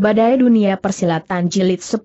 Badai Dunia Persilatan Jilid 10.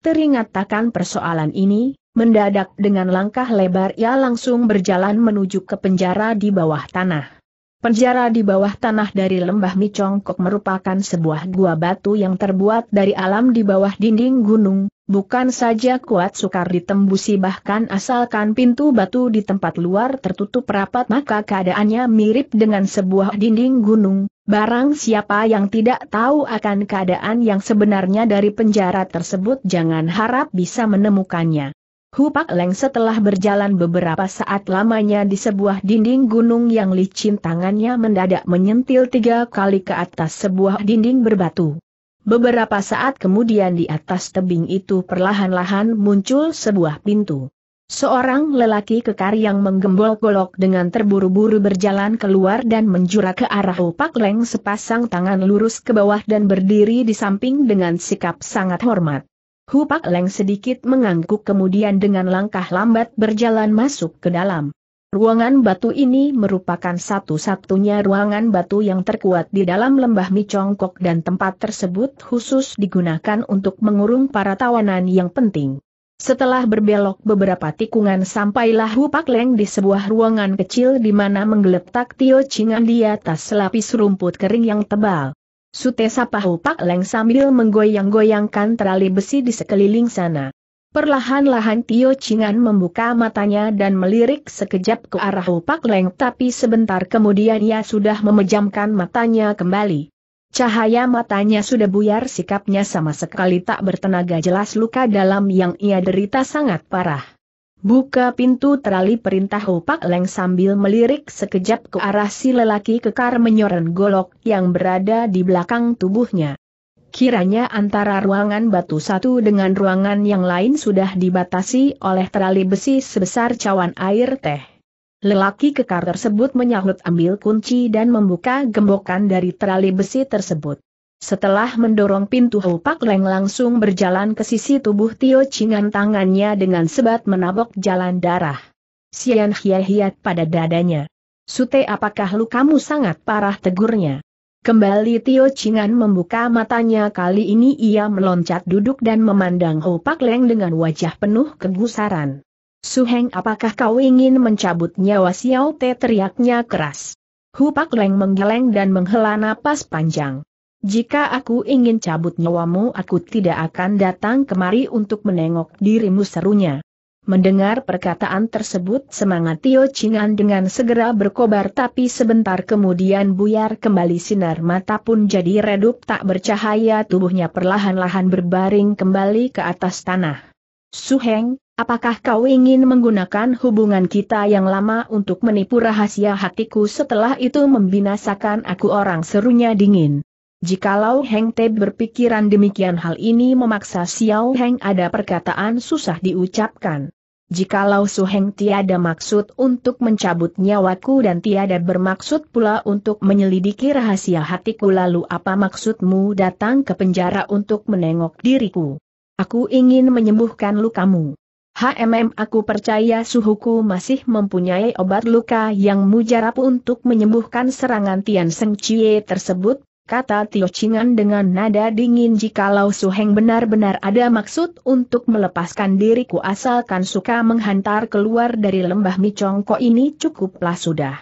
Teringat akan persoalan ini, mendadak dengan langkah lebar ia langsung berjalan menuju ke penjara di bawah tanah. Penjara di bawah tanah dari lembah Micongkok merupakan sebuah gua batu yang terbuat dari alam di bawah dinding gunung, bukan saja kuat sukar ditembusi bahkan asalkan pintu batu di tempat luar tertutup rapat maka keadaannya mirip dengan sebuah dinding gunung, barang siapa yang tidak tahu akan keadaan yang sebenarnya dari penjara tersebut jangan harap bisa menemukannya. Hupak Leng setelah berjalan beberapa saat lamanya di sebuah dinding gunung yang licin tangannya mendadak menyentil tiga kali ke atas sebuah dinding berbatu. Beberapa saat kemudian di atas tebing itu perlahan-lahan muncul sebuah pintu. Seorang lelaki kekar yang menggembol-golok dengan terburu-buru berjalan keluar dan menjura ke arah Hupak Leng sepasang tangan lurus ke bawah dan berdiri di samping dengan sikap sangat hormat. Hupak Leng sedikit mengangguk kemudian dengan langkah lambat berjalan masuk ke dalam. Ruangan batu ini merupakan satu-satunya ruangan batu yang terkuat di dalam lembah Micongkok dan tempat tersebut khusus digunakan untuk mengurung para tawanan yang penting. Setelah berbelok beberapa tikungan sampailah Hupak Leng di sebuah ruangan kecil di mana menggeletak Tio Chingan di atas selapis rumput kering yang tebal. Sute Pahu Pak Leng sambil menggoyang-goyangkan terali besi di sekeliling sana. Perlahan-lahan Tio Chingan membuka matanya dan melirik sekejap ke arah Hu Leng tapi sebentar kemudian ia sudah memejamkan matanya kembali. Cahaya matanya sudah buyar sikapnya sama sekali tak bertenaga jelas luka dalam yang ia derita sangat parah. Buka pintu terali perintah Upak Leng sambil melirik sekejap ke arah si lelaki kekar menyoren golok yang berada di belakang tubuhnya. Kiranya antara ruangan batu satu dengan ruangan yang lain sudah dibatasi oleh terali besi sebesar cawan air teh. Lelaki kekar tersebut menyahut ambil kunci dan membuka gembokan dari terali besi tersebut. Setelah mendorong pintu Hu Pak Leng langsung berjalan ke sisi tubuh Tio Chingan tangannya dengan sebat menabok jalan darah. Sian hiat-hiat pada dadanya. Sute apakah lukamu sangat parah tegurnya? Kembali Tio Chingan membuka matanya kali ini ia meloncat duduk dan memandang Hu Pak Leng dengan wajah penuh kegusaran. Suheng apakah kau ingin mencabut nyawa Xiao Te teriaknya keras. Hu Pak Leng menggeleng dan menghela napas panjang. Jika aku ingin cabut nyawamu aku tidak akan datang kemari untuk menengok dirimu serunya. Mendengar perkataan tersebut semangat Tio Chingan dengan segera berkobar tapi sebentar kemudian buyar kembali sinar mata pun jadi redup tak bercahaya tubuhnya perlahan-lahan berbaring kembali ke atas tanah. Suheng, apakah kau ingin menggunakan hubungan kita yang lama untuk menipu rahasia hatiku setelah itu membinasakan aku orang serunya dingin. Jikalau Heng Te berpikiran demikian hal ini memaksa Xiao Heng ada perkataan susah diucapkan. Jikalau Su Heng tiada maksud untuk mencabut nyawaku dan tiada bermaksud pula untuk menyelidiki rahasia hatiku lalu apa maksudmu datang ke penjara untuk menengok diriku? Aku ingin menyembuhkan lukamu. HMM aku percaya suhuku masih mempunyai obat luka yang mujarab untuk menyembuhkan serangan Tian Seng Chie tersebut, kata Tio Chingan dengan nada dingin jikalau Su Heng benar-benar ada maksud untuk melepaskan diriku asalkan suka menghantar keluar dari lembah Micongko ini cukuplah sudah.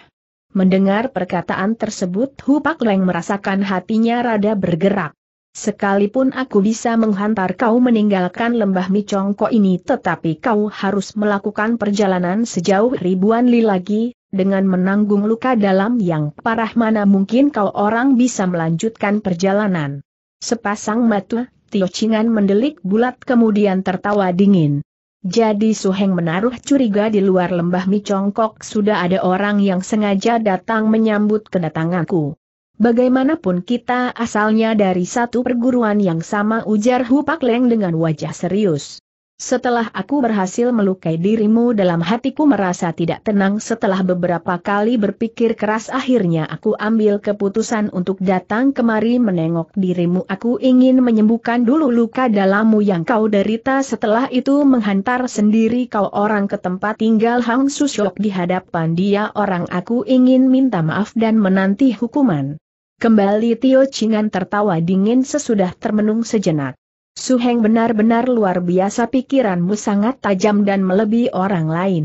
Mendengar perkataan tersebut Hu Pak Leng merasakan hatinya rada bergerak. Sekalipun aku bisa menghantar kau meninggalkan lembah Micongko ini tetapi kau harus melakukan perjalanan sejauh ribuan li lagi, dengan menanggung luka dalam yang parah mana mungkin kau orang bisa melanjutkan perjalanan. Sepasang mata, Tio Chingan mendelik bulat kemudian tertawa dingin. Jadi Su Heng menaruh curiga di luar lembah Mi Chongkok sudah ada orang yang sengaja datang menyambut kedatanganku. Bagaimanapun kita asalnya dari satu perguruan yang sama ujar Hu Pak Leng dengan wajah serius. Setelah aku berhasil melukai dirimu dalam hatiku merasa tidak tenang setelah beberapa kali berpikir keras akhirnya aku ambil keputusan untuk datang kemari menengok dirimu aku ingin menyembuhkan dulu luka dalammu yang kau derita setelah itu menghantar sendiri kau orang ke tempat tinggal Hang Susyok di hadapan dia orang aku ingin minta maaf dan menanti hukuman. Kembali Tio Chingan tertawa dingin sesudah termenung sejenak. Suheng benar-benar luar biasa pikiranmu sangat tajam dan melebihi orang lain.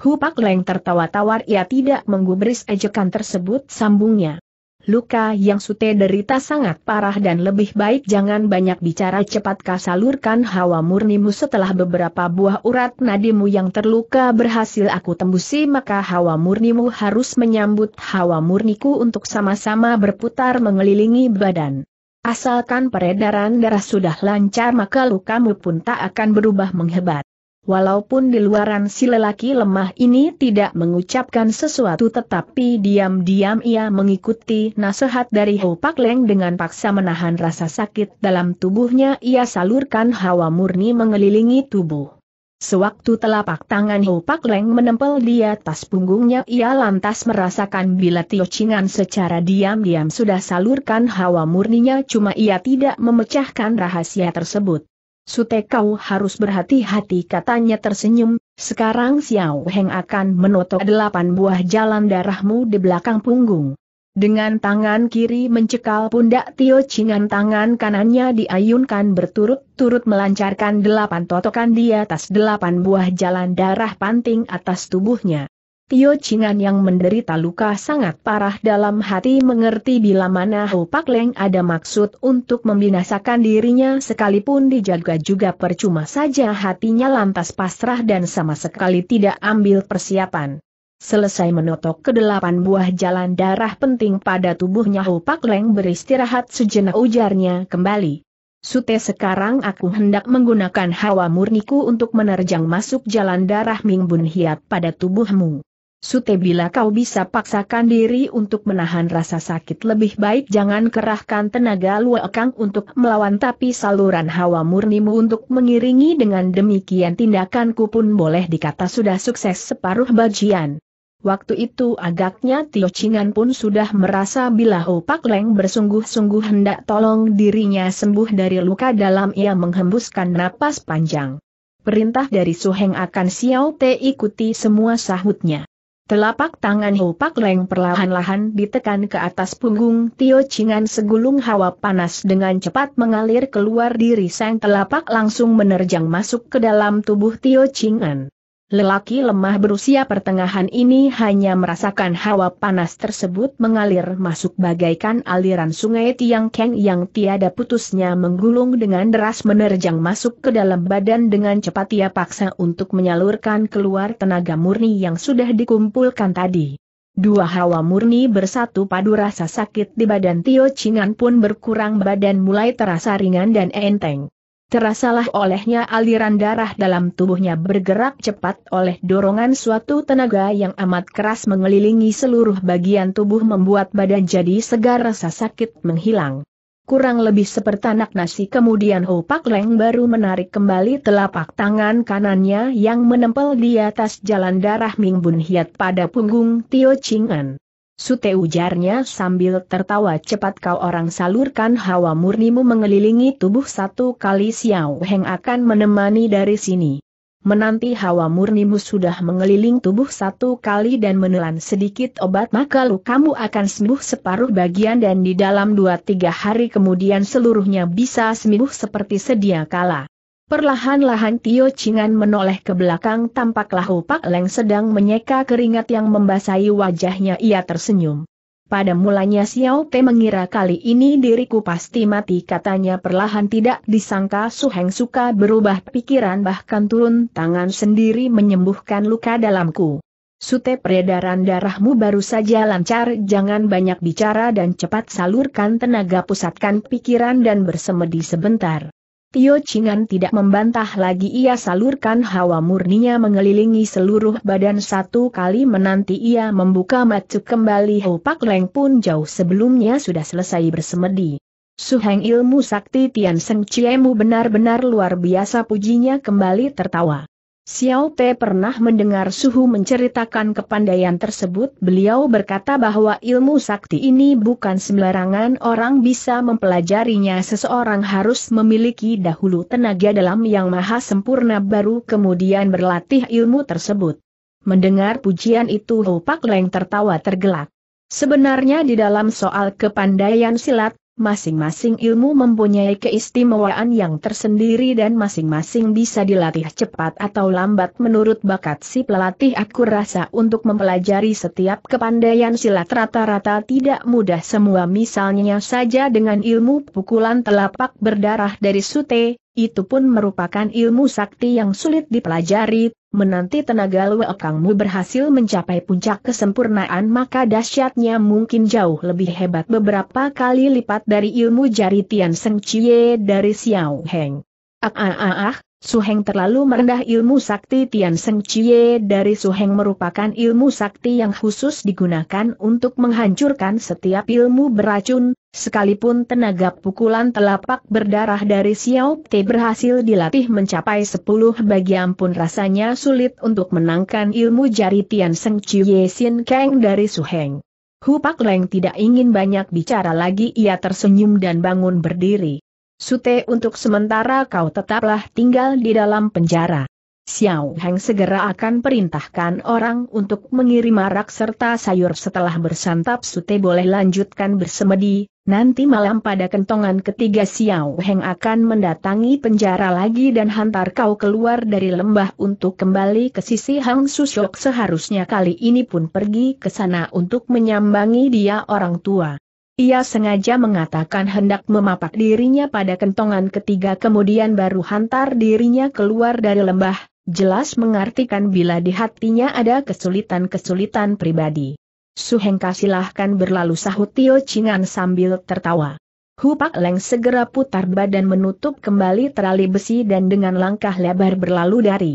Hu Pak Leng tertawa tawar ia tidak menggubris ejekan tersebut sambungnya. Luka yang Sute derita sangat parah dan lebih baik jangan banyak bicara cepat kasalurkan salurkan hawa murnimu setelah beberapa buah urat nadimu yang terluka berhasil aku tembusi maka hawa murnimu harus menyambut hawa murniku untuk sama-sama berputar mengelilingi badan. Asalkan peredaran darah sudah lancar maka lukamu pun tak akan berubah menghebat. Walaupun di luaran si lelaki lemah ini tidak mengucapkan sesuatu tetapi diam-diam ia mengikuti nasihat dari Ho Pak Leng dengan paksa menahan rasa sakit dalam tubuhnya ia salurkan hawa murni mengelilingi tubuh. Sewaktu telapak tangan Ho Pak Leng menempel di atas punggungnya ia lantas merasakan bila Tio Chingan secara diam-diam sudah salurkan hawa murninya cuma ia tidak memecahkan rahasia tersebut. Sute kau harus berhati-hati katanya tersenyum, sekarang Xiao Heng akan menotok delapan buah jalan darahmu di belakang punggung. Dengan tangan kiri mencekal pundak Tio Chingan tangan kanannya diayunkan berturut-turut melancarkan delapan totokan di atas delapan buah jalan darah panting atas tubuhnya. Tio Chingan yang menderita luka sangat parah dalam hati mengerti bila mana Ho Pak Leng ada maksud untuk membinasakan dirinya sekalipun dijaga juga percuma saja hatinya lantas pasrah dan sama sekali tidak ambil persiapan. Selesai menotok kedelapan buah jalan darah penting pada tubuhnya Hu Leng beristirahat sejenak ujarnya kembali. Sute sekarang aku hendak menggunakan hawa murniku untuk menerjang masuk jalan darah Ming Bun Hiat pada tubuhmu. Sute bila kau bisa paksakan diri untuk menahan rasa sakit lebih baik jangan kerahkan tenaga luakang untuk melawan tapi saluran hawa murnimu untuk mengiringi dengan demikian tindakanku pun boleh dikata sudah sukses separuh bagian. Waktu itu agaknya Tio Chingan pun sudah merasa bila Pak Leng bersungguh-sungguh hendak tolong dirinya sembuh dari luka dalam ia menghembuskan napas panjang. Perintah dari Su Heng akan Xiao Te ikuti semua sahutnya. Telapak tangan Pak Leng perlahan-lahan ditekan ke atas punggung Tio Chingan segulung hawa panas dengan cepat mengalir keluar diri sang telapak langsung menerjang masuk ke dalam tubuh Tio Chingan. Lelaki lemah berusia pertengahan ini hanya merasakan hawa panas tersebut mengalir masuk bagaikan aliran sungai Tiang Keng yang tiada putusnya menggulung dengan deras menerjang masuk ke dalam badan dengan cepat ia paksa untuk menyalurkan keluar tenaga murni yang sudah dikumpulkan tadi. Dua hawa murni bersatu padu rasa sakit di badan Tio Chingan pun berkurang badan mulai terasa ringan dan enteng. Terasalah olehnya aliran darah dalam tubuhnya bergerak cepat oleh dorongan suatu tenaga yang amat keras mengelilingi seluruh bagian tubuh membuat badan jadi segar rasa sakit menghilang. Kurang lebih seperti anak nasi kemudian Ho Pak Leng baru menarik kembali telapak tangan kanannya yang menempel di atas jalan darah Ming Bun Hiat pada punggung Tio Ching An. Sute ujarnya sambil tertawa cepat kau orang salurkan hawa murnimu mengelilingi tubuh satu kali Xiao Heng akan menemani dari sini. Menanti hawa murnimu sudah mengeliling tubuh satu kali dan menelan sedikit obat maka kamu akan sembuh separuh bagian dan di dalam dua tiga hari kemudian seluruhnya bisa sembuh seperti sedia kala. Perlahan-lahan Tio Chingan menoleh ke belakang tampaklah Upak Leng sedang menyeka keringat yang membasahi wajahnya ia tersenyum. Pada mulanya Xiao Te mengira kali ini diriku pasti mati katanya perlahan tidak disangka Su Heng suka berubah pikiran bahkan turun tangan sendiri menyembuhkan luka dalamku. Sute peredaran darahmu baru saja lancar jangan banyak bicara dan cepat salurkan tenaga pusatkan pikiran dan bersemedi sebentar. Tio Chingan tidak membantah lagi ia salurkan hawa murninya mengelilingi seluruh badan satu kali menanti ia membuka macu kembali Hou Pak Leng pun jauh sebelumnya sudah selesai bersemedi. Suheng ilmu sakti Tian Seng Ciemu benar-benar luar biasa pujinya kembali tertawa. Xiao Te pernah mendengar Suhu menceritakan kepandaian tersebut. Beliau berkata bahwa ilmu sakti ini bukan sembarangan orang bisa mempelajarinya. Seseorang harus memiliki dahulu tenaga dalam yang maha sempurna baru kemudian berlatih ilmu tersebut. Mendengar pujian itu Ho Pak Leng tertawa tergelak. Sebenarnya di dalam soal kepandaian silat, Masing-masing ilmu mempunyai keistimewaan yang tersendiri dan masing-masing bisa dilatih cepat atau lambat menurut bakat si pelatih aku rasa untuk mempelajari setiap kepandaian silat rata-rata tidak mudah semua misalnya saja dengan ilmu pukulan telapak berdarah dari sute, itu pun merupakan ilmu sakti yang sulit dipelajari, menanti tenaga luekangmu berhasil mencapai puncak kesempurnaan maka dahsyatnya mungkin jauh lebih hebat beberapa kali lipat dari ilmu jari Tian Seng Chie dari Xiao Heng. Ah ah ah ah, Suheng terlalu merendah ilmu sakti Tian Seng Chie dari Suheng merupakan ilmu sakti yang khusus digunakan untuk menghancurkan setiap ilmu beracun, sekalipun tenaga pukulan telapak berdarah dari Xiao Te berhasil dilatih mencapai 10 bagian pun rasanya sulit untuk menangkan ilmu jari Tian Seng Chie Sin Kang dari Suheng. Pak Leng tidak ingin banyak bicara lagi ia tersenyum dan bangun berdiri. Sute untuk sementara kau tetaplah tinggal di dalam penjara. Xiao Heng segera akan perintahkan orang untuk mengirim arak serta sayur setelah bersantap Sute boleh lanjutkan bersemedi, nanti malam pada kentongan ketiga Xiao Heng akan mendatangi penjara lagi dan hantar kau keluar dari lembah untuk kembali ke sisi Hang Susyok seharusnya kali ini pun pergi ke sana untuk menyambangi dia orang tua. Ia sengaja mengatakan hendak memapak dirinya pada kentongan ketiga kemudian baru hantar dirinya keluar dari lembah, jelas mengartikan bila di hatinya ada kesulitan-kesulitan pribadi. Suhengka silahkan berlalu sahut Tio Chingan sambil tertawa. Hupak Leng segera putar badan menutup kembali terali besi dan dengan langkah lebar berlalu dari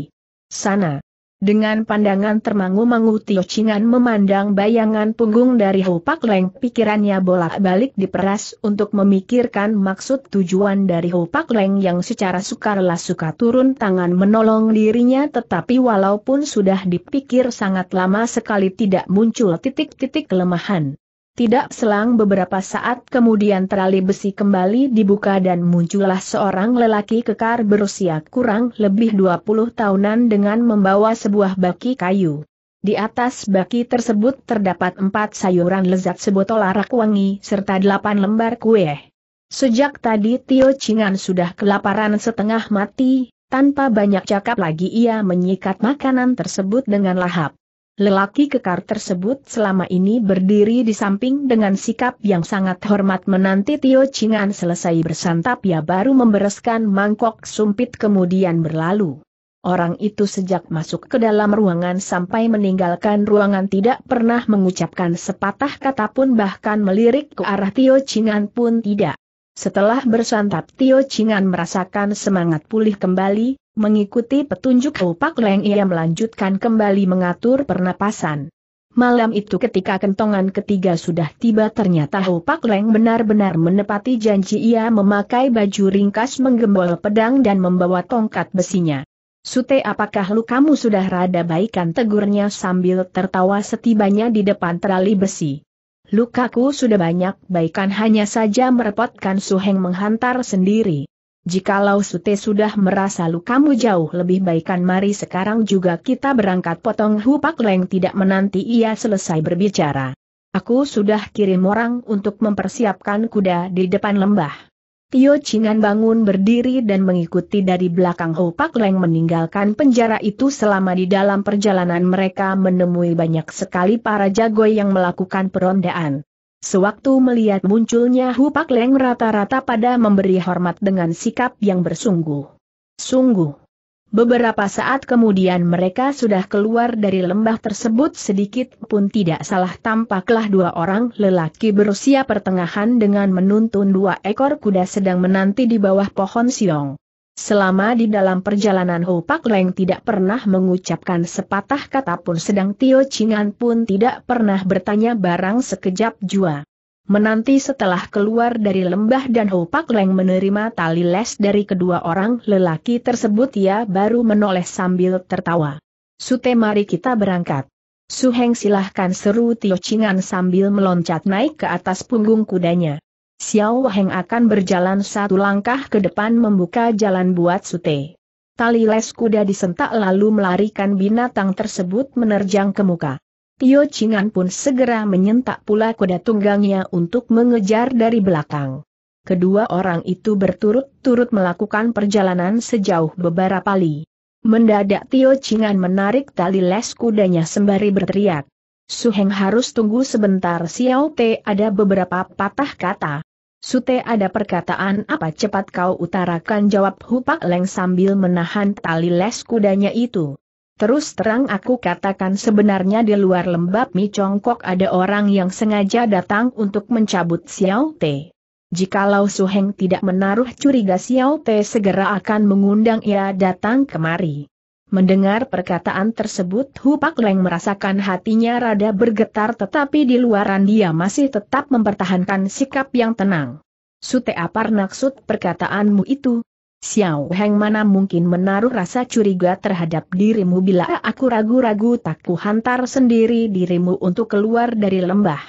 sana. Dengan pandangan termangu-mangu Tio Chingan memandang bayangan punggung dari Hou Pak Leng pikirannya bolak-balik diperas untuk memikirkan maksud tujuan dari Hou Pak Leng yang secara sukarela suka turun tangan menolong dirinya tetapi walaupun sudah dipikir sangat lama sekali tidak muncul titik-titik kelemahan. Tidak selang beberapa saat kemudian terali besi kembali dibuka dan muncullah seorang lelaki kekar berusia kurang lebih 20 tahunan dengan membawa sebuah baki kayu. Di atas baki tersebut terdapat empat sayuran lezat sebotol arak wangi serta delapan lembar kue. Sejak tadi Tio Chingan sudah kelaparan setengah mati, tanpa banyak cakap lagi ia menyikat makanan tersebut dengan lahap. Lelaki kekar tersebut selama ini berdiri di samping dengan sikap yang sangat hormat menanti Tio Chingan selesai bersantap ia baru membereskan mangkok sumpit kemudian berlalu. Orang itu sejak masuk ke dalam ruangan sampai meninggalkan ruangan tidak pernah mengucapkan sepatah kata pun bahkan melirik ke arah Tio Chingan pun tidak. Setelah bersantap Tio Chingan merasakan semangat pulih kembali, Mengikuti petunjuk Opak Leng ia melanjutkan kembali mengatur pernapasan. Malam itu ketika kentongan ketiga sudah tiba ternyata Opak Leng benar-benar menepati janji ia memakai baju ringkas menggembol pedang dan membawa tongkat besinya. Sute apakah lukamu sudah rada baikan tegurnya sambil tertawa setibanya di depan terali besi. Lukaku sudah banyak baikan hanya saja merepotkan Suheng menghantar sendiri. Jikalau Sute sudah merasa lukamu jauh lebih baikkan mari sekarang juga kita berangkat potong hupak leng tidak menanti ia selesai berbicara. Aku sudah kirim orang untuk mempersiapkan kuda di depan lembah. Tio Chingan bangun berdiri dan mengikuti dari belakang Hu Pak Leng meninggalkan penjara itu selama di dalam perjalanan mereka menemui banyak sekali para jago yang melakukan perondaan. Sewaktu melihat munculnya Hupak Leng rata-rata pada memberi hormat dengan sikap yang bersungguh. Sungguh. Beberapa saat kemudian mereka sudah keluar dari lembah tersebut sedikit pun tidak salah tampaklah dua orang lelaki berusia pertengahan dengan menuntun dua ekor kuda sedang menanti di bawah pohon siong. Selama di dalam perjalanan Ho Pak Leng tidak pernah mengucapkan sepatah kata pun sedang Tio Chingan pun tidak pernah bertanya barang sekejap jua. Menanti setelah keluar dari lembah dan Ho Pak Leng menerima tali les dari kedua orang lelaki tersebut ia baru menoleh sambil tertawa. Sute mari kita berangkat. Su Heng silahkan seru Tio Chingan sambil meloncat naik ke atas punggung kudanya. Xiao Heng akan berjalan satu langkah ke depan membuka jalan buat Sute. Tali les kuda disentak lalu melarikan binatang tersebut menerjang ke muka. Tio Chingan pun segera menyentak pula kuda tunggangnya untuk mengejar dari belakang. Kedua orang itu berturut-turut melakukan perjalanan sejauh beberapa li. Mendadak Tio Chingan menarik tali les kudanya sembari berteriak. Suheng harus tunggu sebentar Xiao Te ada beberapa patah kata. Sute ada perkataan apa cepat kau utarakan jawab Hupak Leng sambil menahan tali les kudanya itu. Terus terang aku katakan sebenarnya di luar lembab Mi Congkok ada orang yang sengaja datang untuk mencabut Xiao Te. Jikalau Su Heng tidak menaruh curiga Xiao Te segera akan mengundang ia datang kemari. Mendengar perkataan tersebut Hu Pak Leng merasakan hatinya rada bergetar tetapi di luaran dia masih tetap mempertahankan sikap yang tenang. Sute apa maksud perkataanmu itu? Xiao Heng mana mungkin menaruh rasa curiga terhadap dirimu bila aku ragu-ragu tak kuhantar sendiri dirimu untuk keluar dari lembah.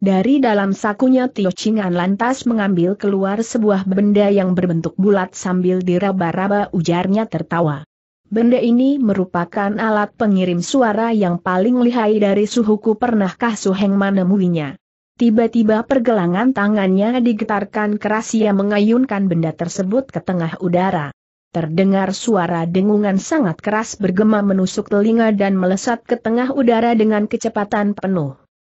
Dari dalam sakunya Tio Chingan lantas mengambil keluar sebuah benda yang berbentuk bulat sambil diraba-raba ujarnya tertawa. Benda ini merupakan alat pengirim suara yang paling lihai dari suhuku pernahkah Heng menemuinya. Tiba-tiba pergelangan tangannya digetarkan keras ia mengayunkan benda tersebut ke tengah udara. Terdengar suara dengungan sangat keras bergema menusuk telinga dan melesat ke tengah udara dengan kecepatan penuh.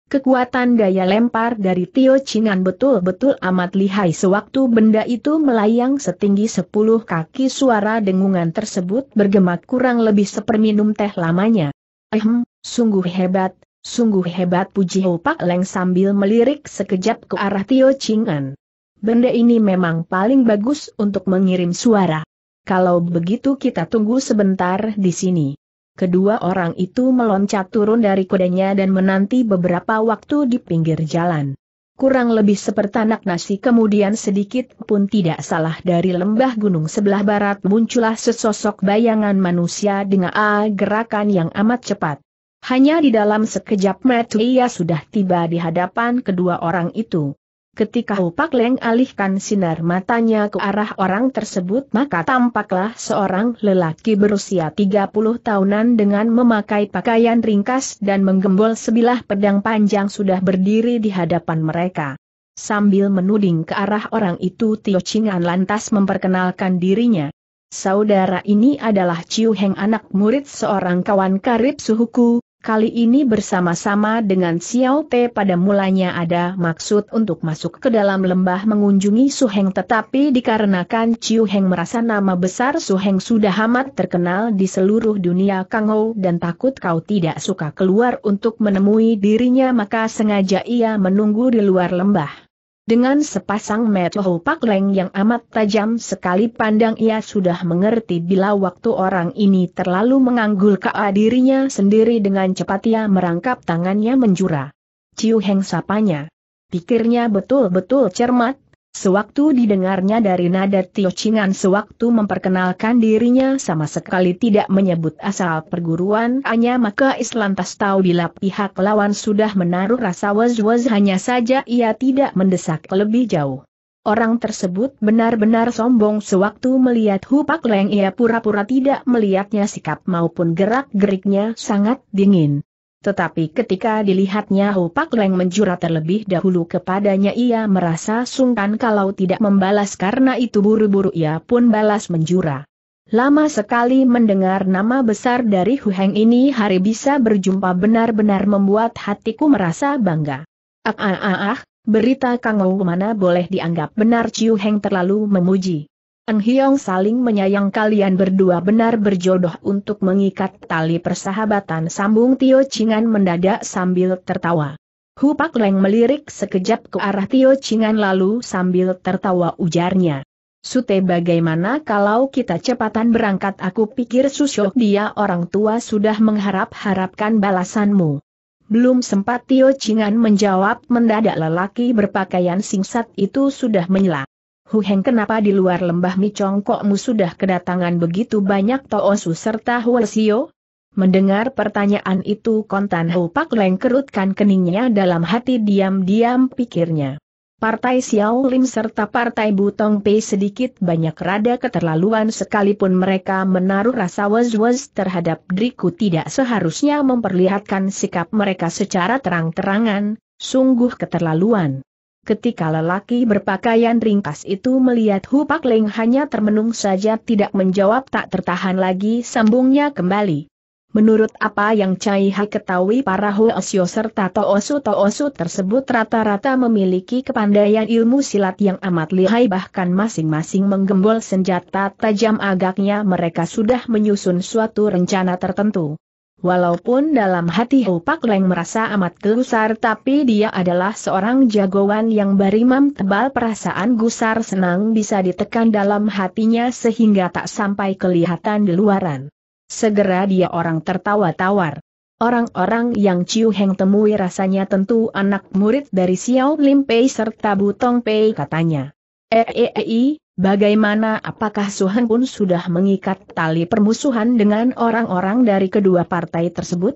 Kekuatan daya lempar dari Tio Chingan betul-betul amat lihai sewaktu benda itu melayang setinggi sepuluh kaki suara dengungan tersebut bergema kurang lebih seperminum teh lamanya. Ehem, sungguh hebat, sungguh hebat puji Pak Leng sambil melirik sekejap ke arah Tio Chingan. Benda ini memang paling bagus untuk mengirim suara. Kalau begitu kita tunggu sebentar di sini kedua orang itu meloncat turun dari kudanya dan menanti beberapa waktu di pinggir jalan. Kurang lebih seperti anak nasi kemudian sedikit pun tidak salah dari lembah gunung sebelah barat muncullah sesosok bayangan manusia dengan A ah, gerakan yang amat cepat. Hanya di dalam sekejap mata ia sudah tiba di hadapan kedua orang itu. Ketika Upak Leng alihkan sinar matanya ke arah orang tersebut maka tampaklah seorang lelaki berusia 30 tahunan dengan memakai pakaian ringkas dan menggembol sebilah pedang panjang sudah berdiri di hadapan mereka. Sambil menuding ke arah orang itu Tio Chingan lantas memperkenalkan dirinya. Saudara ini adalah Ciu Heng anak murid seorang kawan karib suhuku, kali ini bersama-sama dengan Xiao Pe pada mulanya ada maksud untuk masuk ke dalam lembah mengunjungi Su Heng tetapi dikarenakan Ciuheng Heng merasa nama besar Su Heng sudah amat terkenal di seluruh dunia Kang Ho dan takut kau tidak suka keluar untuk menemui dirinya maka sengaja ia menunggu di luar lembah. Dengan sepasang mata leng yang amat tajam sekali pandang ia sudah mengerti bila waktu orang ini terlalu menganggul ke dirinya sendiri dengan cepat ia merangkap tangannya menjura. Ciu Heng sapanya. Pikirnya betul-betul cermat, Sewaktu didengarnya dari nada Tio Chingan sewaktu memperkenalkan dirinya sama sekali tidak menyebut asal perguruan hanya maka Islantas tahu bila pihak lawan sudah menaruh rasa was-was hanya saja ia tidak mendesak lebih jauh. Orang tersebut benar-benar sombong sewaktu melihat Hupak Leng ia pura-pura tidak melihatnya sikap maupun gerak-geriknya sangat dingin. Tetapi ketika dilihatnya Hu Pak Leng menjura terlebih dahulu kepadanya ia merasa sungkan kalau tidak membalas karena itu buru-buru ia pun balas menjura. Lama sekali mendengar nama besar dari Hu Heng ini hari bisa berjumpa benar-benar membuat hatiku merasa bangga. Ah ah ah, ah berita Kang Ou mana boleh dianggap benar Ciu Heng terlalu memuji. Eng Hiong saling menyayang kalian berdua benar berjodoh untuk mengikat tali persahabatan sambung Tio Chingan mendadak sambil tertawa. Hu Pak Leng melirik sekejap ke arah Tio Chingan lalu sambil tertawa ujarnya. Sute bagaimana kalau kita cepatan berangkat aku pikir susuk dia orang tua sudah mengharap-harapkan balasanmu. Belum sempat Tio Chingan menjawab mendadak lelaki berpakaian singsat itu sudah menyela. Hu Heng kenapa di luar lembah Micongkokmu sudah kedatangan begitu banyak Toosu serta Huasio? Mendengar pertanyaan itu kontan Hu Pak Leng kerutkan keningnya dalam hati diam-diam pikirnya. Partai Xiao Lim serta Partai Butong Pei sedikit banyak rada keterlaluan sekalipun mereka menaruh rasa was-was terhadap diriku tidak seharusnya memperlihatkan sikap mereka secara terang-terangan, sungguh keterlaluan. Ketika lelaki berpakaian ringkas itu melihat Hu Pak Leng hanya termenung saja tidak menjawab tak tertahan lagi sambungnya kembali. Menurut apa yang Chai Ha ketahui para Hu Osio serta Toosu Toosu tersebut rata-rata memiliki kepandaian ilmu silat yang amat lihai bahkan masing-masing menggembol senjata tajam agaknya mereka sudah menyusun suatu rencana tertentu. Walaupun dalam hati Ho Pak Leng merasa amat gusar tapi dia adalah seorang jagoan yang barimam tebal perasaan gusar senang bisa ditekan dalam hatinya sehingga tak sampai kelihatan di luaran. Segera dia orang tertawa tawar. Orang-orang yang Ciu Heng temui rasanya tentu anak murid dari Xiao Lim Pei serta Butong Pei katanya. -e -e Bagaimana apakah Suhan pun sudah mengikat tali permusuhan dengan orang-orang dari kedua partai tersebut?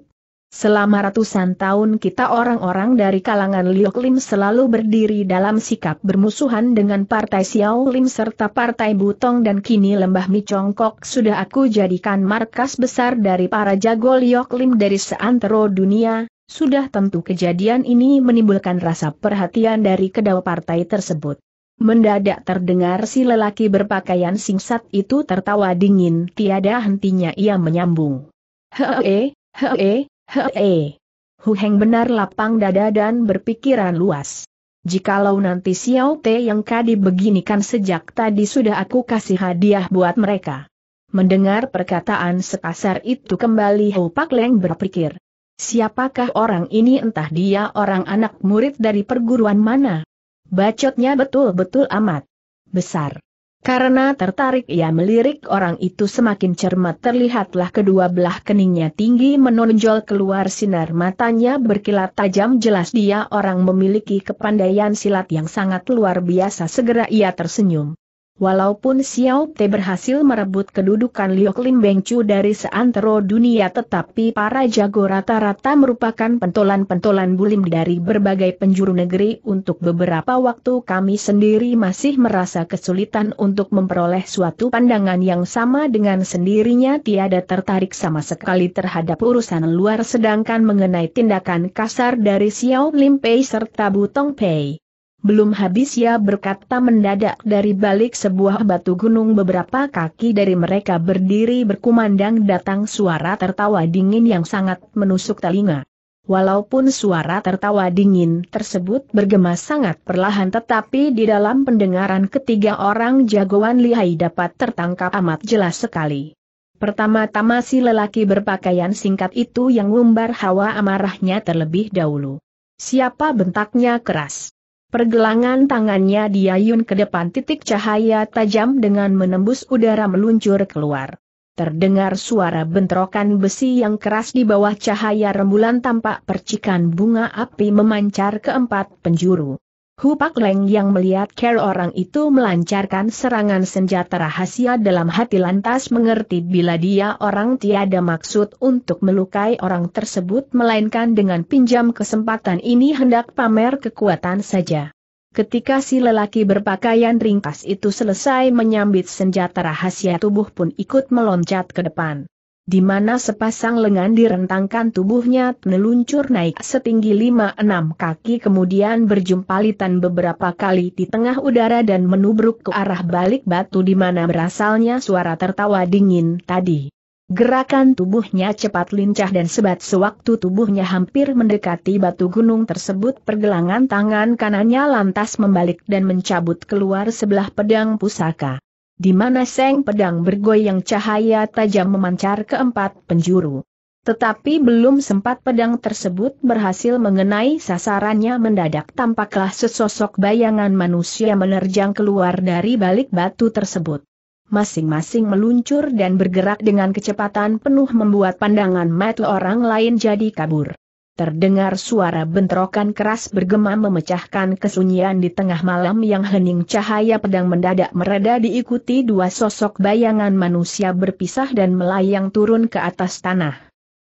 Selama ratusan tahun kita orang-orang dari kalangan Liok Lim selalu berdiri dalam sikap bermusuhan dengan partai Xiao Lim serta partai Butong dan kini lembah Chongkok sudah aku jadikan markas besar dari para jago Liok Lim dari seantero dunia, sudah tentu kejadian ini menimbulkan rasa perhatian dari kedua partai tersebut. Mendadak terdengar si lelaki berpakaian singsat itu tertawa dingin tiada hentinya ia menyambung. Hee, hee, hee. Hu Heng benar lapang dada dan berpikiran luas. Jikalau nanti Xiao Te yang kadi beginikan sejak tadi sudah aku kasih hadiah buat mereka. Mendengar perkataan sekasar itu kembali Hu Pak Leng berpikir. Siapakah orang ini entah dia orang anak murid dari perguruan mana? Bacotnya betul-betul amat besar. Karena tertarik ia melirik orang itu semakin cermat terlihatlah kedua belah keningnya tinggi menonjol keluar sinar matanya berkilat tajam jelas dia orang memiliki kepandaian silat yang sangat luar biasa segera ia tersenyum. Walaupun Xiao Te berhasil merebut kedudukan Liok Lim Beng Chu dari seantero dunia tetapi para jago rata-rata merupakan pentolan-pentolan bulim dari berbagai penjuru negeri untuk beberapa waktu kami sendiri masih merasa kesulitan untuk memperoleh suatu pandangan yang sama dengan sendirinya tiada tertarik sama sekali terhadap urusan luar sedangkan mengenai tindakan kasar dari Xiao Lim Pei serta Butong Pei. Belum habis ia berkata mendadak dari balik sebuah batu gunung beberapa kaki dari mereka berdiri berkumandang datang suara tertawa dingin yang sangat menusuk telinga. Walaupun suara tertawa dingin tersebut bergema sangat perlahan tetapi di dalam pendengaran ketiga orang jagoan lihai dapat tertangkap amat jelas sekali. Pertama-tama si lelaki berpakaian singkat itu yang ngumbar hawa amarahnya terlebih dahulu. Siapa bentaknya keras? Pergelangan tangannya diayun ke depan titik cahaya tajam dengan menembus udara meluncur keluar. Terdengar suara bentrokan besi yang keras di bawah cahaya rembulan tampak percikan bunga api memancar ke empat penjuru. Hupak Leng yang melihat care orang itu melancarkan serangan senjata rahasia dalam hati lantas mengerti bila dia orang tiada maksud untuk melukai orang tersebut melainkan dengan pinjam kesempatan ini hendak pamer kekuatan saja. Ketika si lelaki berpakaian ringkas itu selesai menyambit senjata rahasia tubuh pun ikut meloncat ke depan di mana sepasang lengan direntangkan tubuhnya meluncur naik setinggi 5-6 kaki kemudian berjumpalitan beberapa kali di tengah udara dan menubruk ke arah balik batu di mana berasalnya suara tertawa dingin tadi. Gerakan tubuhnya cepat lincah dan sebat sewaktu tubuhnya hampir mendekati batu gunung tersebut pergelangan tangan kanannya lantas membalik dan mencabut keluar sebelah pedang pusaka di mana seng pedang bergoyang cahaya tajam memancar ke empat penjuru. Tetapi belum sempat pedang tersebut berhasil mengenai sasarannya mendadak tampaklah sesosok bayangan manusia menerjang keluar dari balik batu tersebut. Masing-masing meluncur dan bergerak dengan kecepatan penuh membuat pandangan mata orang lain jadi kabur. Terdengar suara bentrokan keras bergema memecahkan kesunyian di tengah malam yang hening cahaya pedang mendadak mereda diikuti dua sosok bayangan manusia berpisah dan melayang turun ke atas tanah.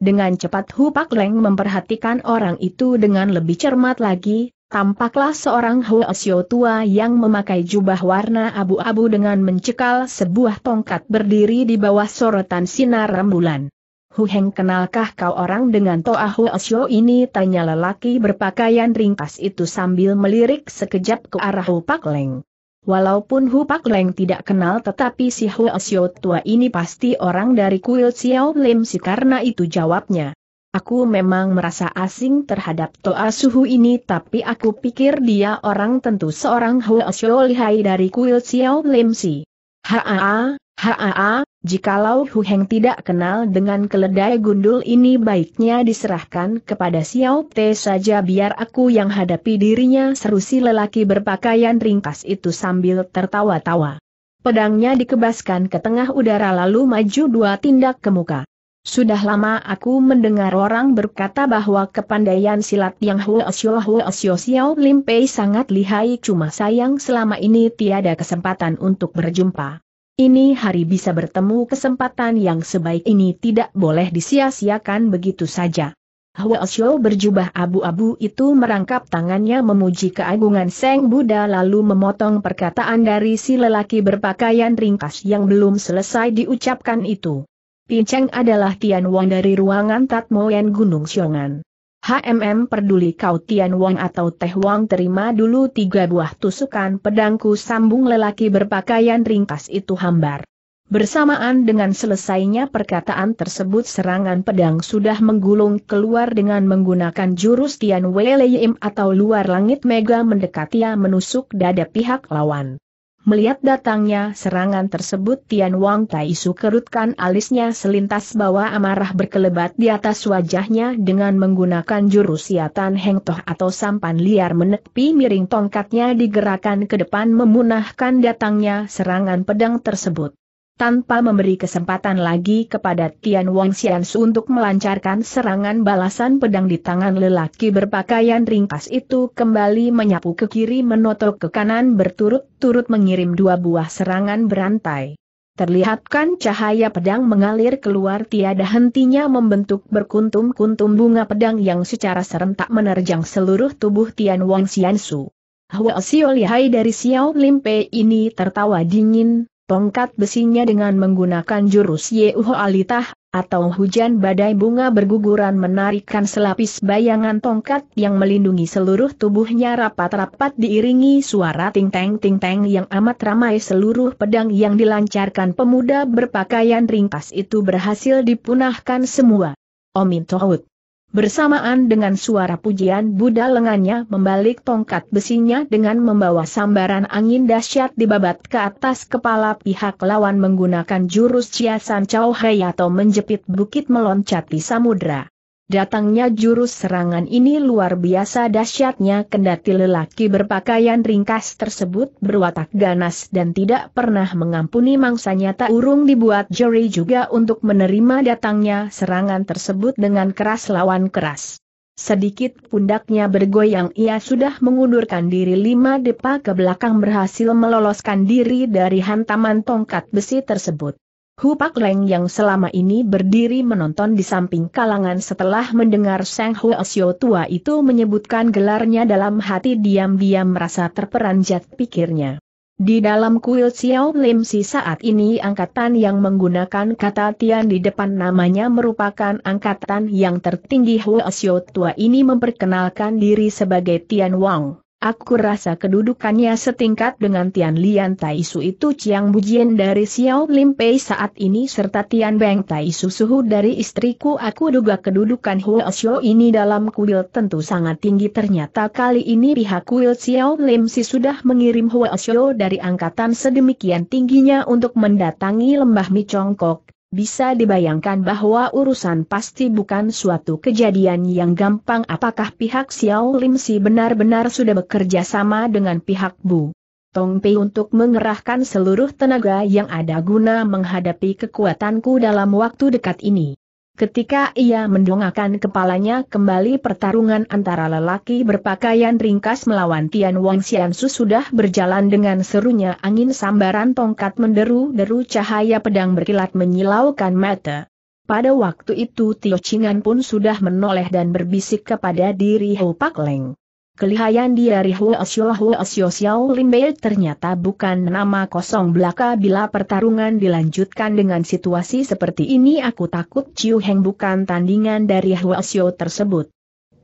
Dengan cepat Hu Pak Leng memperhatikan orang itu dengan lebih cermat lagi, tampaklah seorang Hoesio tua yang memakai jubah warna abu-abu dengan mencekal sebuah tongkat berdiri di bawah sorotan sinar rembulan. Hu Heng kenalkah kau orang dengan Toa Hu Osyo ini? Tanya lelaki berpakaian ringkas itu sambil melirik sekejap ke arah Hu Pak Leng. Walaupun Hu Pak Leng tidak kenal tetapi si Hu Osyo tua ini pasti orang dari kuil Xiao Lim si karena itu jawabnya. Aku memang merasa asing terhadap Toa Suhu ini tapi aku pikir dia orang tentu seorang Hu Osyo lihai dari kuil Xiao Lim si. Haa, haa, Jikalau Hu Heng tidak kenal dengan keledai gundul ini baiknya diserahkan kepada Xiao Te saja biar aku yang hadapi dirinya seru si lelaki berpakaian ringkas itu sambil tertawa-tawa. Pedangnya dikebaskan ke tengah udara lalu maju dua tindak ke muka. Sudah lama aku mendengar orang berkata bahwa kepandaian silat yang Huosyo Huosyo Xiao Lim Pei sangat lihai cuma sayang selama ini tiada kesempatan untuk berjumpa. Ini hari bisa bertemu kesempatan yang sebaik ini tidak boleh disia-siakan begitu saja. Hwa Xiao berjubah abu-abu itu merangkap tangannya memuji keagungan Seng Buddha lalu memotong perkataan dari si lelaki berpakaian ringkas yang belum selesai diucapkan itu. Pincang adalah Tian Wang dari ruangan Tatmoyen Gunung Siongan. HMM peduli kau Tian Wang atau Teh Wang terima dulu tiga buah tusukan pedangku sambung lelaki berpakaian ringkas itu hambar. Bersamaan dengan selesainya perkataan tersebut serangan pedang sudah menggulung keluar dengan menggunakan jurus Tian Wei Leim atau luar langit mega mendekati menusuk dada pihak lawan. Melihat datangnya serangan tersebut Tian Wang Tai Su kerutkan alisnya selintas bawa amarah berkelebat di atas wajahnya dengan menggunakan jurus siatan Heng Toh atau sampan liar menepi miring tongkatnya digerakkan ke depan memunahkan datangnya serangan pedang tersebut tanpa memberi kesempatan lagi kepada Tian Wang Xiansu untuk melancarkan serangan balasan pedang di tangan lelaki berpakaian ringkas itu kembali menyapu ke kiri menotok ke kanan berturut-turut mengirim dua buah serangan berantai. Terlihatkan cahaya pedang mengalir keluar tiada hentinya membentuk berkuntum-kuntum bunga pedang yang secara serentak menerjang seluruh tubuh Tian Wang Xiansu. Hua Xiao Lihai dari Xiao Limpe ini tertawa dingin, tongkat besinya dengan menggunakan jurus Yehuho Alitah, atau hujan badai bunga berguguran menarikkan selapis bayangan tongkat yang melindungi seluruh tubuhnya rapat-rapat diiringi suara ting-teng-ting-teng yang amat ramai seluruh pedang yang dilancarkan pemuda berpakaian ringkas itu berhasil dipunahkan semua. Omin Tohut Bersamaan dengan suara pujian Buddha lengannya membalik tongkat besinya dengan membawa sambaran angin dahsyat dibabat ke atas kepala pihak lawan menggunakan jurus ciasan Cao Hei atau menjepit bukit meloncati samudra. Datangnya jurus serangan ini luar biasa dahsyatnya kendati lelaki berpakaian ringkas tersebut berwatak ganas dan tidak pernah mengampuni mangsanya tak urung dibuat Jerry juga untuk menerima datangnya serangan tersebut dengan keras lawan keras. Sedikit pundaknya bergoyang ia sudah mengundurkan diri lima depa ke belakang berhasil meloloskan diri dari hantaman tongkat besi tersebut. Hupak Leng yang selama ini berdiri menonton di samping kalangan setelah mendengar Sang Huasyo tua itu menyebutkan gelarnya dalam hati diam-diam merasa terperanjat pikirnya. Di dalam kuil Xiao Lim Si saat ini angkatan yang menggunakan kata Tian di depan namanya merupakan angkatan yang tertinggi Huasyo tua ini memperkenalkan diri sebagai Tian Wang. Aku rasa kedudukannya setingkat dengan Tian Lian Taisu itu Chiang Bujian dari Xiao Lim Pei saat ini serta Tian Beng Taisu suhu dari istriku aku duga kedudukan Huo Xiao ini dalam kuil tentu sangat tinggi ternyata kali ini pihak kuil Xiao Lim Si sudah mengirim Huo Xiao dari angkatan sedemikian tingginya untuk mendatangi lembah Mi Kok. Bisa dibayangkan bahwa urusan pasti bukan suatu kejadian yang gampang apakah pihak Xiao Lim Si benar-benar sudah bekerja sama dengan pihak Bu. Tong Pei untuk mengerahkan seluruh tenaga yang ada guna menghadapi kekuatanku dalam waktu dekat ini. Ketika ia mendongakkan kepalanya kembali pertarungan antara lelaki berpakaian ringkas melawan Tian Wang Xiansu sudah berjalan dengan serunya angin sambaran tongkat menderu-deru cahaya pedang berkilat menyilaukan mata. Pada waktu itu Tio Chingan pun sudah menoleh dan berbisik kepada diri Hou Pak Leng. Kelihayan dia Huo Asyolah Asyo Xiao Limbei ternyata bukan nama kosong belaka bila pertarungan dilanjutkan dengan situasi seperti ini aku takut Ciu Heng bukan tandingan dari Huo tersebut.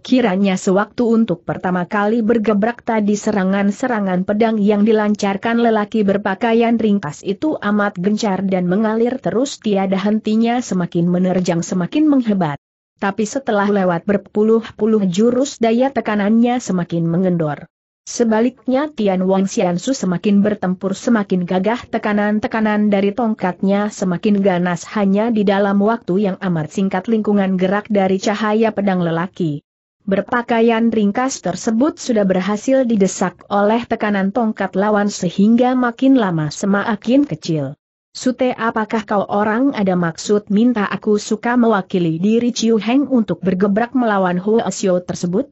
Kiranya sewaktu untuk pertama kali bergebrak tadi serangan-serangan pedang yang dilancarkan lelaki berpakaian ringkas itu amat gencar dan mengalir terus tiada hentinya semakin menerjang semakin menghebat tapi setelah lewat berpuluh-puluh jurus daya tekanannya semakin mengendor. Sebaliknya Tian Wang Xiansu semakin bertempur semakin gagah tekanan-tekanan dari tongkatnya semakin ganas hanya di dalam waktu yang amat singkat lingkungan gerak dari cahaya pedang lelaki. Berpakaian ringkas tersebut sudah berhasil didesak oleh tekanan tongkat lawan sehingga makin lama semakin kecil. Sute apakah kau orang ada maksud minta aku suka mewakili diri Chiu Heng untuk bergebrak melawan Hu Asio tersebut?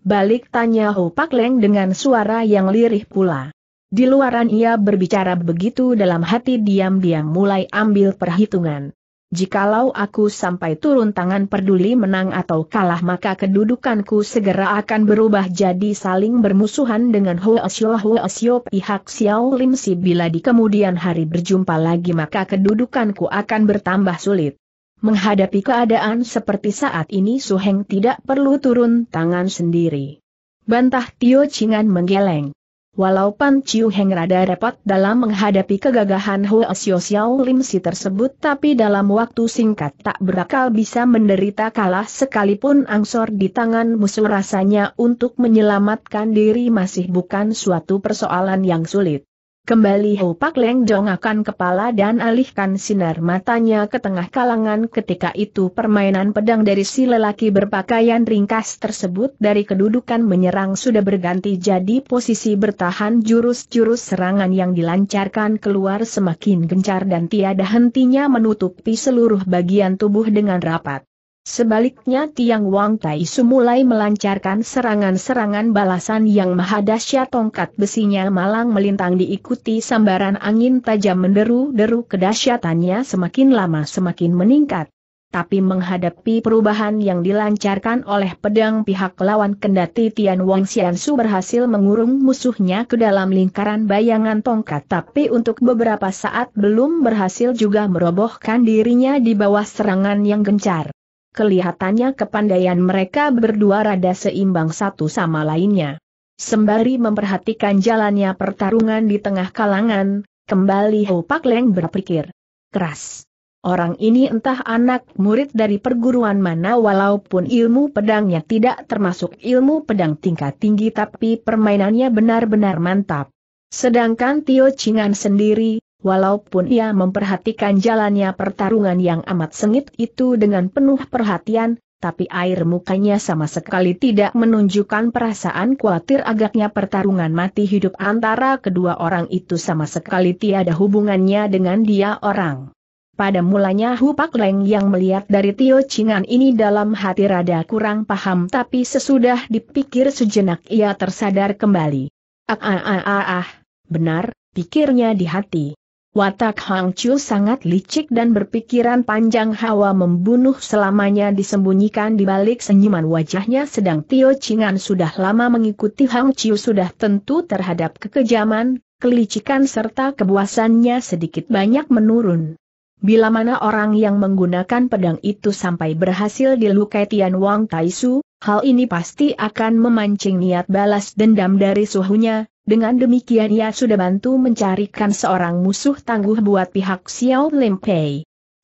Balik tanya Hu Pak Leng dengan suara yang lirih pula. Di luaran ia berbicara begitu dalam hati diam-diam mulai ambil perhitungan jikalau aku sampai turun tangan peduli menang atau kalah maka kedudukanku segera akan berubah jadi saling bermusuhan dengan Hoesyo Hoesyo pihak Xiao Lim Si bila di kemudian hari berjumpa lagi maka kedudukanku akan bertambah sulit. Menghadapi keadaan seperti saat ini Su Heng tidak perlu turun tangan sendiri. Bantah Tio Chingan menggeleng. Walaupun Pan Chiu Heng rada repot dalam menghadapi kegagahan Hua Xiao Xiao Lim Si tersebut tapi dalam waktu singkat tak berakal bisa menderita kalah sekalipun angsor di tangan musuh rasanya untuk menyelamatkan diri masih bukan suatu persoalan yang sulit. Kembali Ho Pak Leng akan kepala dan alihkan sinar matanya ke tengah kalangan ketika itu permainan pedang dari si lelaki berpakaian ringkas tersebut dari kedudukan menyerang sudah berganti jadi posisi bertahan jurus-jurus serangan yang dilancarkan keluar semakin gencar dan tiada hentinya menutupi seluruh bagian tubuh dengan rapat. Sebaliknya Tiang Wang Tai Su mulai melancarkan serangan-serangan balasan yang mahadasya tongkat besinya malang melintang diikuti sambaran angin tajam menderu-deru kedahsyatannya semakin lama semakin meningkat. Tapi menghadapi perubahan yang dilancarkan oleh pedang pihak lawan kendati Tian Wang Xian Su berhasil mengurung musuhnya ke dalam lingkaran bayangan tongkat tapi untuk beberapa saat belum berhasil juga merobohkan dirinya di bawah serangan yang gencar kelihatannya kepandaian mereka berdua rada seimbang satu sama lainnya. Sembari memperhatikan jalannya pertarungan di tengah kalangan, kembali Ho Pak Leng berpikir keras. Orang ini entah anak murid dari perguruan mana walaupun ilmu pedangnya tidak termasuk ilmu pedang tingkat tinggi tapi permainannya benar-benar mantap. Sedangkan Tio Chingan sendiri, Walaupun ia memperhatikan jalannya pertarungan yang amat sengit itu dengan penuh perhatian, tapi air mukanya sama sekali tidak menunjukkan perasaan khawatir agaknya pertarungan mati hidup antara kedua orang itu sama sekali tiada hubungannya dengan dia orang. Pada mulanya Hu Pak Leng yang melihat dari Tio Chingan ini dalam hati rada kurang paham tapi sesudah dipikir sejenak ia tersadar kembali. Ah ah ah ah, ah. benar, pikirnya di hati. Watak Hang Chiu sangat licik dan berpikiran panjang hawa membunuh selamanya disembunyikan di balik senyuman wajahnya sedang Tio Chingan sudah lama mengikuti Hang Chiu sudah tentu terhadap kekejaman, kelicikan serta kebuasannya sedikit banyak menurun. Bila mana orang yang menggunakan pedang itu sampai berhasil dilukai Tian Wang Taisu, hal ini pasti akan memancing niat balas dendam dari suhunya, dengan demikian ia sudah bantu mencarikan seorang musuh tangguh buat pihak Xiao Lim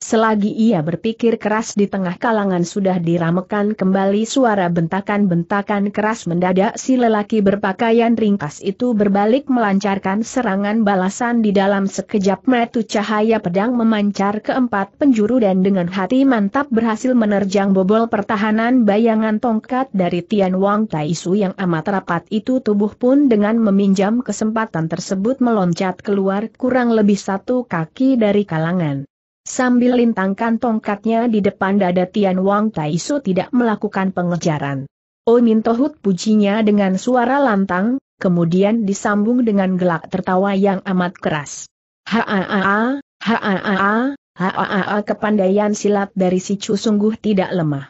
Selagi ia berpikir keras di tengah kalangan sudah diramekan kembali suara bentakan-bentakan keras mendadak si lelaki berpakaian ringkas itu berbalik melancarkan serangan balasan di dalam sekejap metu cahaya pedang memancar ke empat penjuru dan dengan hati mantap berhasil menerjang bobol pertahanan bayangan tongkat dari Tian Wang Taisu yang amat rapat itu tubuh pun dengan meminjam kesempatan tersebut meloncat keluar kurang lebih satu kaki dari kalangan. Sambil lintangkan tongkatnya di depan dada Tian Wang Taisu tidak melakukan pengejaran. O oh Min Tohut pujinya dengan suara lantang, kemudian disambung dengan gelak tertawa yang amat keras. Haa, haa, haa, kepandaian silat dari si Chu sungguh tidak lemah.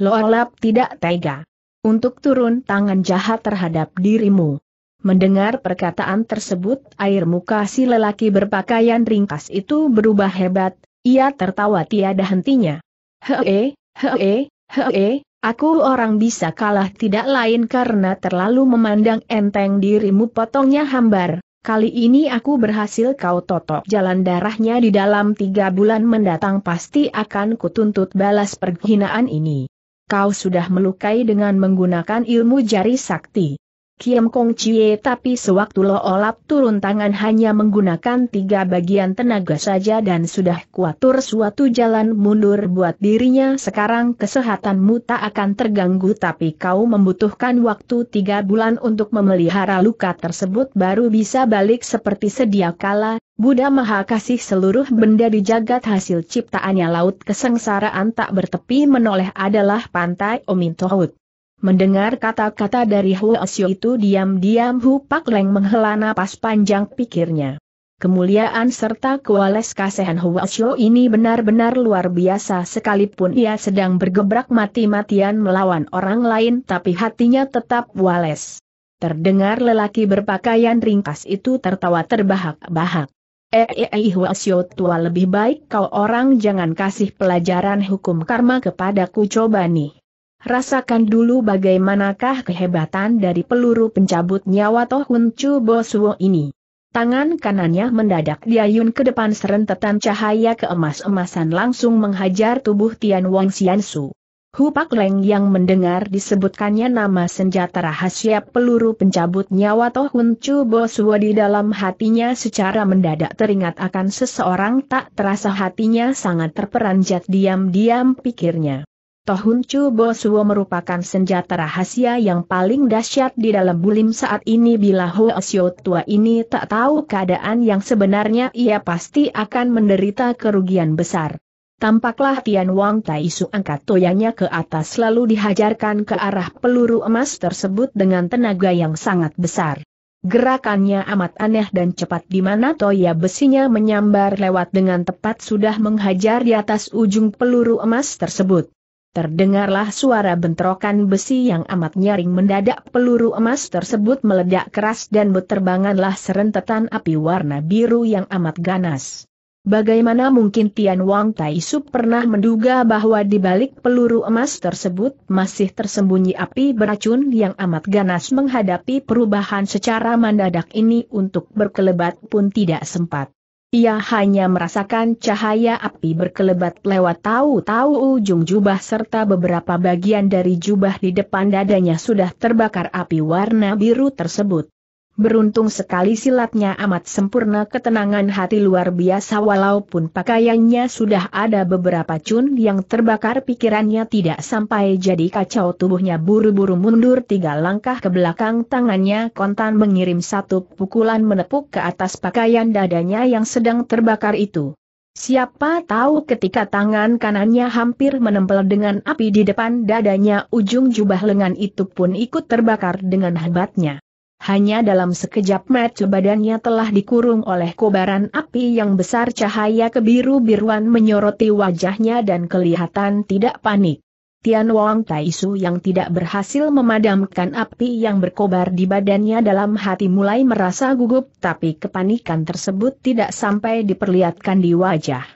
Loalap tidak tega. Untuk turun tangan jahat terhadap dirimu. Mendengar perkataan tersebut, air muka si lelaki berpakaian ringkas itu berubah hebat, ia tertawa tiada hentinya. Hee, hee, hee, aku orang bisa kalah tidak lain karena terlalu memandang enteng dirimu potongnya hambar. Kali ini aku berhasil kau totok jalan darahnya di dalam tiga bulan mendatang pasti akan kutuntut balas perhinaan ini. Kau sudah melukai dengan menggunakan ilmu jari sakti. Kiem Kong Chie tapi sewaktu Lo Olap turun tangan hanya menggunakan tiga bagian tenaga saja dan sudah kuatur suatu jalan mundur buat dirinya sekarang kesehatanmu tak akan terganggu tapi kau membutuhkan waktu tiga bulan untuk memelihara luka tersebut baru bisa balik seperti sedia kala, Buddha Maha Kasih seluruh benda di jagat hasil ciptaannya laut kesengsaraan tak bertepi menoleh adalah pantai Omintohut. Mendengar kata-kata dari Hu Xiu itu diam-diam Hu Pak Leng menghela napas panjang pikirnya. Kemuliaan serta kuales kasihan Hu Xiu ini benar-benar luar biasa sekalipun ia sedang bergebrak mati-matian melawan orang lain tapi hatinya tetap wales. Terdengar lelaki berpakaian ringkas itu tertawa terbahak-bahak. Eh, eh, eh Hu Xiu tua lebih baik kau orang jangan kasih pelajaran hukum karma kepadaku coba nih. Rasakan dulu bagaimanakah kehebatan dari peluru pencabut nyawa Tohun Chu Bosuo ini. Tangan kanannya mendadak diayun ke depan serentetan cahaya keemas-emasan langsung menghajar tubuh Tian Wang Xiansu. Pak Leng yang mendengar disebutkannya nama senjata rahasia peluru pencabut nyawa Tohun Chu Bosuo di dalam hatinya secara mendadak teringat akan seseorang tak terasa hatinya sangat terperanjat diam-diam pikirnya. Tohun Chu Bosuo merupakan senjata rahasia yang paling dahsyat di dalam bulim saat ini bila Ho Asio tua ini tak tahu keadaan yang sebenarnya ia pasti akan menderita kerugian besar. Tampaklah Tian Wang Tai Su angkat Toyanya ke atas lalu dihajarkan ke arah peluru emas tersebut dengan tenaga yang sangat besar. Gerakannya amat aneh dan cepat di mana toya besinya menyambar lewat dengan tepat sudah menghajar di atas ujung peluru emas tersebut. Terdengarlah suara bentrokan besi yang amat nyaring mendadak peluru emas tersebut meledak keras dan berterbanganlah serentetan api warna biru yang amat ganas. Bagaimana mungkin Tian Wang Tai Su pernah menduga bahwa di balik peluru emas tersebut masih tersembunyi api beracun yang amat ganas menghadapi perubahan secara mendadak ini untuk berkelebat pun tidak sempat. Ia hanya merasakan cahaya api berkelebat lewat tahu-tahu ujung jubah serta beberapa bagian dari jubah di depan dadanya sudah terbakar api warna biru tersebut. Beruntung sekali silatnya amat sempurna ketenangan hati luar biasa walaupun pakaiannya sudah ada beberapa cun yang terbakar pikirannya tidak sampai jadi kacau tubuhnya buru-buru mundur tiga langkah ke belakang tangannya kontan mengirim satu pukulan menepuk ke atas pakaian dadanya yang sedang terbakar itu. Siapa tahu ketika tangan kanannya hampir menempel dengan api di depan dadanya ujung jubah lengan itu pun ikut terbakar dengan hebatnya. Hanya dalam sekejap mata badannya telah dikurung oleh kobaran api yang besar cahaya kebiru-biruan menyoroti wajahnya dan kelihatan tidak panik. Tian Wang Taisu yang tidak berhasil memadamkan api yang berkobar di badannya dalam hati mulai merasa gugup tapi kepanikan tersebut tidak sampai diperlihatkan di wajah.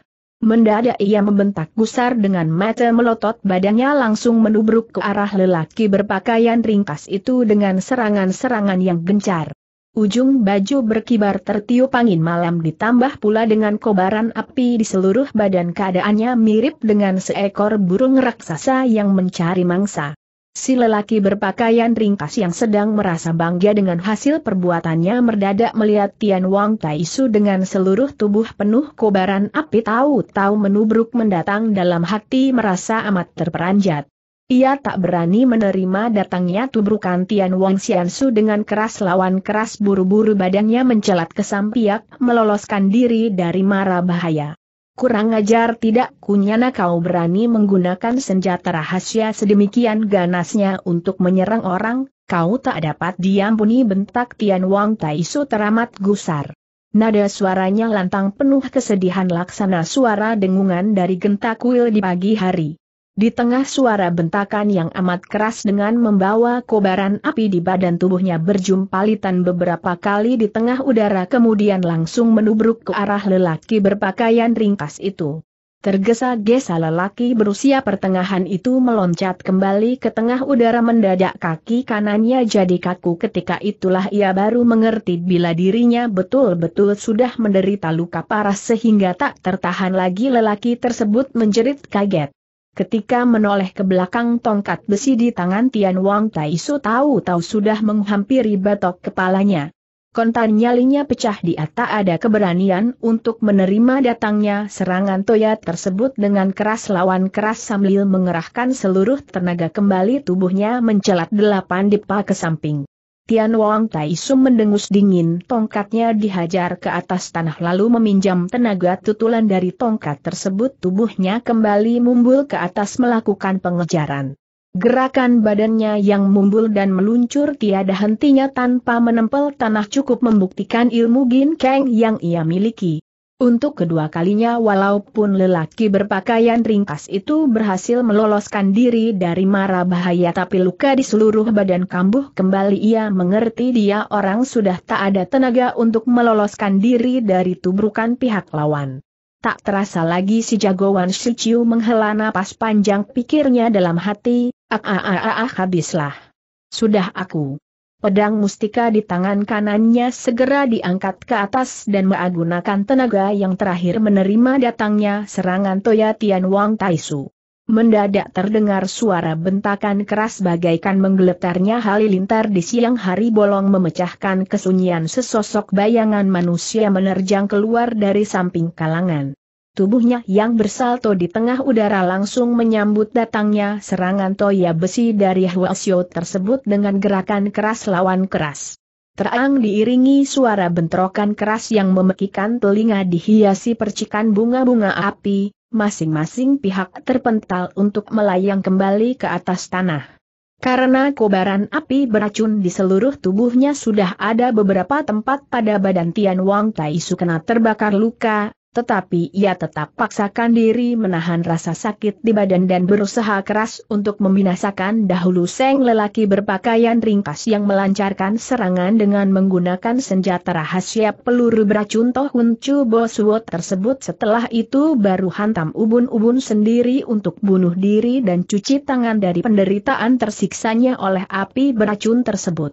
Mendadak ia membentak gusar dengan mata melotot badannya langsung menubruk ke arah lelaki berpakaian ringkas itu dengan serangan-serangan yang gencar. Ujung baju berkibar tertiup angin malam ditambah pula dengan kobaran api di seluruh badan keadaannya mirip dengan seekor burung raksasa yang mencari mangsa. Si lelaki berpakaian ringkas yang sedang merasa bangga dengan hasil perbuatannya merdadak melihat Tian Wang Taisu dengan seluruh tubuh penuh kobaran api tahu-tahu menubruk mendatang dalam hati merasa amat terperanjat. Ia tak berani menerima datangnya tubrukan Tian Wang Xiansu dengan keras lawan keras buru-buru badannya mencelat ke sampiak meloloskan diri dari mara bahaya. Kurang ajar tidak kunyana kau berani menggunakan senjata rahasia sedemikian ganasnya untuk menyerang orang, kau tak dapat diampuni bentak Tian Wang Taisu teramat gusar. Nada suaranya lantang penuh kesedihan laksana suara dengungan dari genta kuil di pagi hari. Di tengah suara bentakan yang amat keras dengan membawa kobaran api di badan tubuhnya berjumpalitan beberapa kali di tengah udara kemudian langsung menubruk ke arah lelaki berpakaian ringkas itu. Tergesa-gesa lelaki berusia pertengahan itu meloncat kembali ke tengah udara mendadak kaki kanannya jadi kaku ketika itulah ia baru mengerti bila dirinya betul-betul sudah menderita luka parah sehingga tak tertahan lagi lelaki tersebut menjerit kaget. Ketika menoleh ke belakang tongkat besi di tangan Tian Wang Tai tahu-tahu sudah menghampiri batok kepalanya. Kontan nyalinya pecah di atas ada keberanian untuk menerima datangnya serangan Toya tersebut dengan keras lawan keras sambil mengerahkan seluruh tenaga kembali tubuhnya mencelat delapan depa ke samping. Tian Wang Tai Su mendengus dingin tongkatnya dihajar ke atas tanah lalu meminjam tenaga tutulan dari tongkat tersebut tubuhnya kembali mumbul ke atas melakukan pengejaran. Gerakan badannya yang mumbul dan meluncur tiada hentinya tanpa menempel tanah cukup membuktikan ilmu Gin Kang yang ia miliki. Untuk kedua kalinya walaupun lelaki berpakaian ringkas itu berhasil meloloskan diri dari mara bahaya tapi luka di seluruh badan kambuh kembali ia mengerti dia orang sudah tak ada tenaga untuk meloloskan diri dari tubrukan pihak lawan. Tak terasa lagi si jagoan Shiciu menghela napas panjang pikirnya dalam hati, ah ah ah ah, ah habislah. Sudah aku Pedang mustika di tangan kanannya segera diangkat ke atas dan menggunakan tenaga yang terakhir menerima datangnya serangan Toya Tian Wang Taisu. Mendadak terdengar suara bentakan keras bagaikan menggeletarnya halilintar di siang hari bolong memecahkan kesunyian sesosok bayangan manusia menerjang keluar dari samping kalangan tubuhnya yang bersalto di tengah udara langsung menyambut datangnya serangan toya besi dari Huasyo tersebut dengan gerakan keras lawan keras. Terang diiringi suara bentrokan keras yang memekikan telinga dihiasi percikan bunga-bunga api, masing-masing pihak terpental untuk melayang kembali ke atas tanah. Karena kobaran api beracun di seluruh tubuhnya sudah ada beberapa tempat pada badan Tian Wang Tai Su kena terbakar luka, tetapi ia tetap paksakan diri menahan rasa sakit di badan dan berusaha keras untuk membinasakan dahulu seng lelaki berpakaian ringkas yang melancarkan serangan dengan menggunakan senjata rahasia peluru beracun Tohun Chu Bosuo tersebut setelah itu baru hantam ubun-ubun sendiri untuk bunuh diri dan cuci tangan dari penderitaan tersiksanya oleh api beracun tersebut.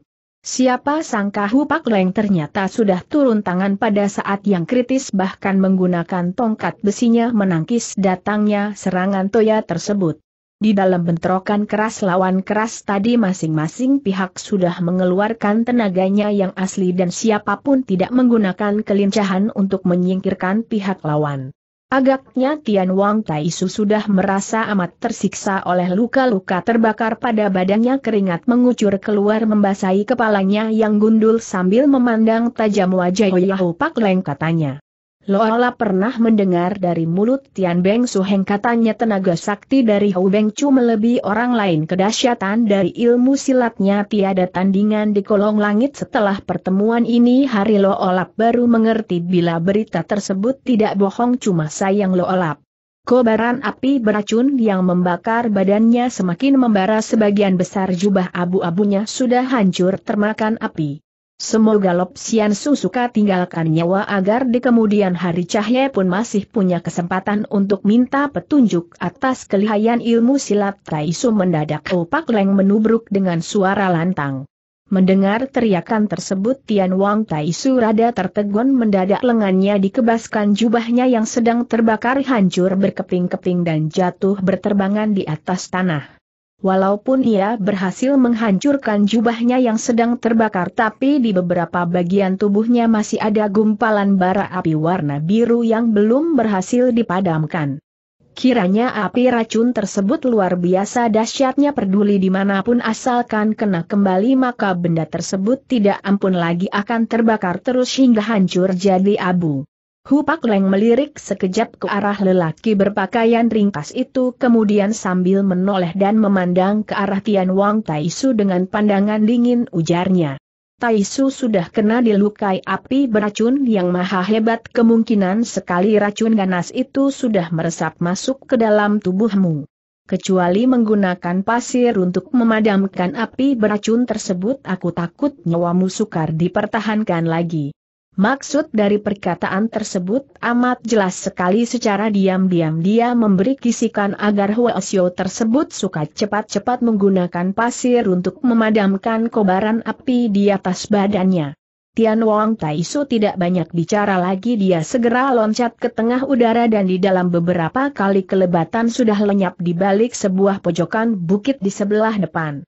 Siapa sangka Pak Leng ternyata sudah turun tangan pada saat yang kritis bahkan menggunakan tongkat besinya menangkis datangnya serangan Toya tersebut. Di dalam bentrokan keras lawan keras tadi masing-masing pihak sudah mengeluarkan tenaganya yang asli dan siapapun tidak menggunakan kelincahan untuk menyingkirkan pihak lawan. Agaknya Tian Wang Taisu sudah merasa amat tersiksa oleh luka-luka terbakar pada badannya keringat mengucur keluar membasahi kepalanya yang gundul sambil memandang tajam wajah Yahu Pak Leng katanya. Loola pernah mendengar dari mulut Tian Beng Suheng katanya tenaga sakti dari Hou Beng Chu melebihi orang lain kedahsyatan dari ilmu silatnya tiada tandingan di kolong langit setelah pertemuan ini hari Loolap baru mengerti bila berita tersebut tidak bohong cuma sayang Loolap. Kobaran api beracun yang membakar badannya semakin membara sebagian besar jubah abu-abunya sudah hancur termakan api. Semoga Lop Lopsian suka tinggalkan nyawa agar di kemudian hari Cahye pun masih punya kesempatan untuk minta petunjuk atas kelihayan ilmu silat Taisu mendadak Opak Leng menubruk dengan suara lantang. Mendengar teriakan tersebut Tian Wang Taisu rada tertegun mendadak lengannya dikebaskan jubahnya yang sedang terbakar hancur berkeping-keping dan jatuh berterbangan di atas tanah. Walaupun ia berhasil menghancurkan jubahnya yang sedang terbakar tapi di beberapa bagian tubuhnya masih ada gumpalan bara api warna biru yang belum berhasil dipadamkan. Kiranya api racun tersebut luar biasa dahsyatnya peduli dimanapun asalkan kena kembali maka benda tersebut tidak ampun lagi akan terbakar terus hingga hancur jadi abu. Hupak Leng melirik sekejap ke arah lelaki berpakaian ringkas itu kemudian sambil menoleh dan memandang ke arah Tian Wang Taisu dengan pandangan dingin ujarnya. Taisu sudah kena dilukai api beracun yang maha hebat kemungkinan sekali racun ganas itu sudah meresap masuk ke dalam tubuhmu. Kecuali menggunakan pasir untuk memadamkan api beracun tersebut aku takut nyawamu sukar dipertahankan lagi. Maksud dari perkataan tersebut amat jelas sekali secara diam-diam dia memberi kisikan agar Huo tersebut suka cepat-cepat menggunakan pasir untuk memadamkan kobaran api di atas badannya. Tian Wang Taisu tidak banyak bicara lagi dia segera loncat ke tengah udara dan di dalam beberapa kali kelebatan sudah lenyap di balik sebuah pojokan bukit di sebelah depan.